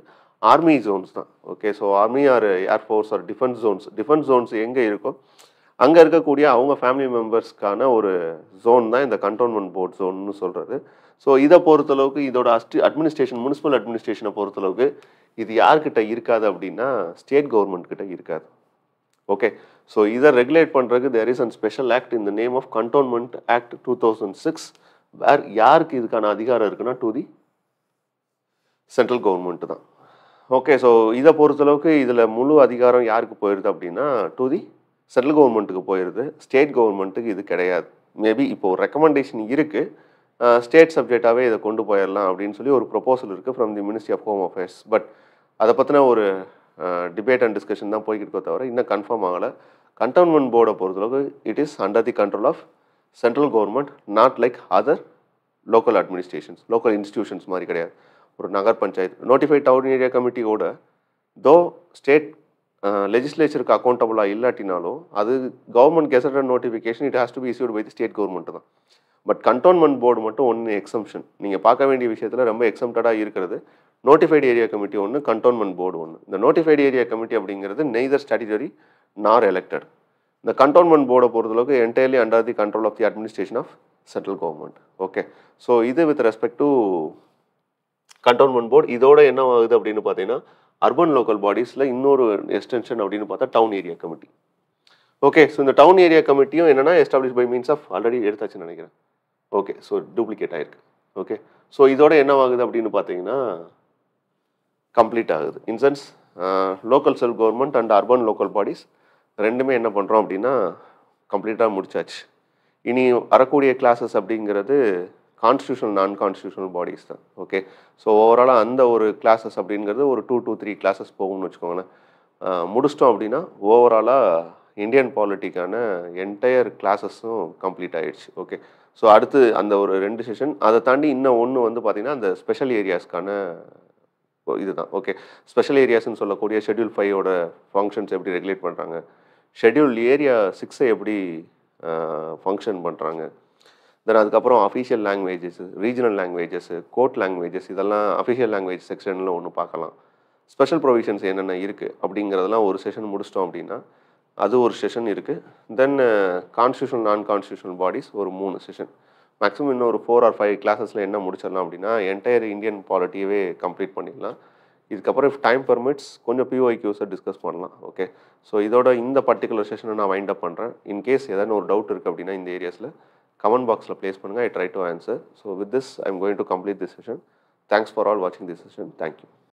ஆர்மி ஜோன்ஸ் தான் okay so army or air force or defence zones defence zones எங்கே இருக்கோ அங்கே இருக்கக்கூடிய அவங்க ஃபேமிலி மெம்பர்ஸ்க்கான ஒரு ஜோன் தான் இந்த கண்டோன்மெண்ட் போர்ட் ஜோன்னு சொல்கிறது ஸோ இதை பொறுத்தளவுக்கு இதோட அஸ்டி அட்மினிஸ்ட்ரேஷன் முனிசிபல் அட்மினிஸ்ட்ரேஷனை பொறுத்தளவுக்கு இது யார்கிட்ட இருக்காது அப்படின்னா ஸ்டேட் கவர்மெண்ட் கிட்ட இருக்காது ஓகே ஸோ இதை ரெகுலேட் பண்ணுறதுக்கு there is and special act இந்த name of cantonment act two thousand six where யாருக்கு இதுக்கான அதிகாரம் இருக்குன்னா டு தி சென்ட்ரல் கவர்மெண்ட் தான் ஓகே ஸோ இதை பொறுத்தளவுக்கு இதில் முழு அதிகாரம் யாருக்கு போயிடுது அப்படின்னா டு தி சென்ட்ரல் கவர்மெண்ட்டுக்கு போயிடுது ஸ்டேட் கவர்மெண்ட்டுக்கு இது கிடையாது மேபி இப்போ ஒரு ரெக்கமெண்டேஷன் இருக்குது ஸ்டேட் சப்ஜெக்டாகவே இதை கொண்டு போயிடலாம் அப்படின்னு சொல்லி ஒரு ப்ரொபோசல் இருக்குது from the ministry of home affairs but அதை பற்றின ஒரு டிபேட் அண்ட் டிஸ்கஷன் தான் போய்கிட்டு இருக்கோ தவிர இன்னும் கன்ஃபார்ம் ஆகலை கண்டோன்மெண்ட் போர்டை பொறுத்தளவுக்கு it is under the control of central government not like other local administrations local institutions மாதிரி கிடையாது ஒரு nagar panchayat notified town area கமிட்டியோட தோ ஸ்டேட் லெஜிஸ்லேச்சருக்கு அக்கௌண்டபுளாக இல்லாட்டினாலும் அது government gazette notification it has to be issued by the state government தான் பட் கண்டோன்மெண்ட் போர்டு மட்டும் ஒன்று எக்ஸம்ஷன் நீங்கள் பார்க்க வேண்டிய விஷயத்தில் ரொம்ப எக்ஸம்டடாக இருக்கிறது நோட்டிஃபைடு ஏரியா கமிட்டி ஒன்று கண்டோன்மெண்ட் போர்டு ஒன்று இந்த நோட்டிஃபைடு ஏரியா கமிட்டி அப்படிங்கிறது நெய்தர் ஸ்டாட்டிடரி நார் எலெக்டட் இந்த கண்டோன்மெண்ட் போர்டை பொறுத்தளவுக்கு entirely under the control of the administration of central government okay so இது with respect to cantonment board இதோட என்ன ஆகுது அப்படின்னு பார்த்தீங்கன்னா அர்பன் லோக்கல் பாடிஸில் இன்னொரு எக்ஸ்டென்ஷன் அப்படின்னு பார்த்தா town area committee okay so இந்த டவுன் ஏரியா கமிட்டியும் என்னென்னா establish by means of already எடுத்தாச்சுன்னு நினைக்கிறேன் ஓகே ஸோ டூப்ளிகேட் ஆகிருக்கு ஓகே ஸோ இதோட என்ன ஆகுது அப்படின்னு பார்த்தீங்கன்னா கம்ப்ளீட் ஆகுது in sense local self government and urban local bodies ரெண்டுமே என்ன பண்ணுறோம் அப்படின்னா கம்ப்ளீட்டாக முடிச்சாச்சு இனி வரக்கூடிய கிளாஸஸ் அப்படிங்கிறது கான்ஸ்டியூஷனல் நான் கான்ஸ்டியூஷனல் பாடிஸ் தான் ஓகே ஸோ ஓவராலாக அந்த ஒரு கிளாஸஸ் அப்படிங்கிறது ஒரு டூ டூ த்ரீ கிளாஸஸ் போகும்னு வச்சுக்கோங்களேன் uh, முடிச்சிட்டோம் அப்படின்னா ஓவராலாக இந்தியன் பாலிட்டிக்கான என்டையர் கிளாஸஸும் கம்ப்ளீட் ஆகிடுச்சு ஓகே ஸோ அடுத்து அந்த ஒரு ரெண்டு செஷன் அதை தாண்டி இன்னும் ஒன்று வந்து பார்த்திங்கன்னா அந்த ஸ்பெஷல் ஏரியாஸ்க்கான இதுதான் ஓகே ஸ்பெஷல் ஏரியாஸ்ன்னு சொல்லக்கூடிய ஷெட்யூல் ஃபைவோட ஃபங்க்ஷன்ஸ் எப்படி ரெகுலேட் பண்ணுறாங்க ஷெட்யூல் ஏரியா சிக்ஸை எப்படி ஃபங்க்ஷன் பண்ணுறாங்க தென் அதுக்கப்புறம் official languages regional languages court languages இதெல்லாம் அஃபிஷியல் லாங்குவேஜ் செக்ஷனில் ஒன்று பார்க்கலாம் ஸ்பெஷல் ப்ரொவிஷன்ஸ் என்னென்ன இருக்குது அப்படிங்கிறதெல்லாம் ஒரு செஷன் முடிச்சிட்டோம் அப்படின்னா அது ஒரு செஷன் இருக்குது then constitution non constitution bodies ஒரு மூணு செஷன் மேக்ஸிமம் இன்னும் ஒரு ஃபோர் ஆர் ஃபைவ் கிளாஸஸில் என்ன முடிச்சிடலாம் அப்படின்னா என்டையர் இந்தியன் பாலிட்டியவே கம்ப்ளீட் பண்ணிடலாம் இதுக்கப்புறம் இஃப் டைம் பர்மிட்ஸ் கொஞ்சம் பிஓஐக்யூஸை டிஸ்கஸ் பண்ணலாம் ஓகே ஸோ இதோட இந்த பர்டிகுலர் செஷனை நான் வைண்ட் அப் பண்ணுறேன் இன்கேஸ் ஏதாவது ஒரு டவுட் இருக்குது அப்படின்னா இந்த ஏரியாஸில் கமெண்ட் பாக்ஸில் ப்ளேஸ் பண்ணுங்கள் I try to answer so with this I am going to complete this session thanks for all வாட்சிங் திஸ் செஷன் தேங்க்யூ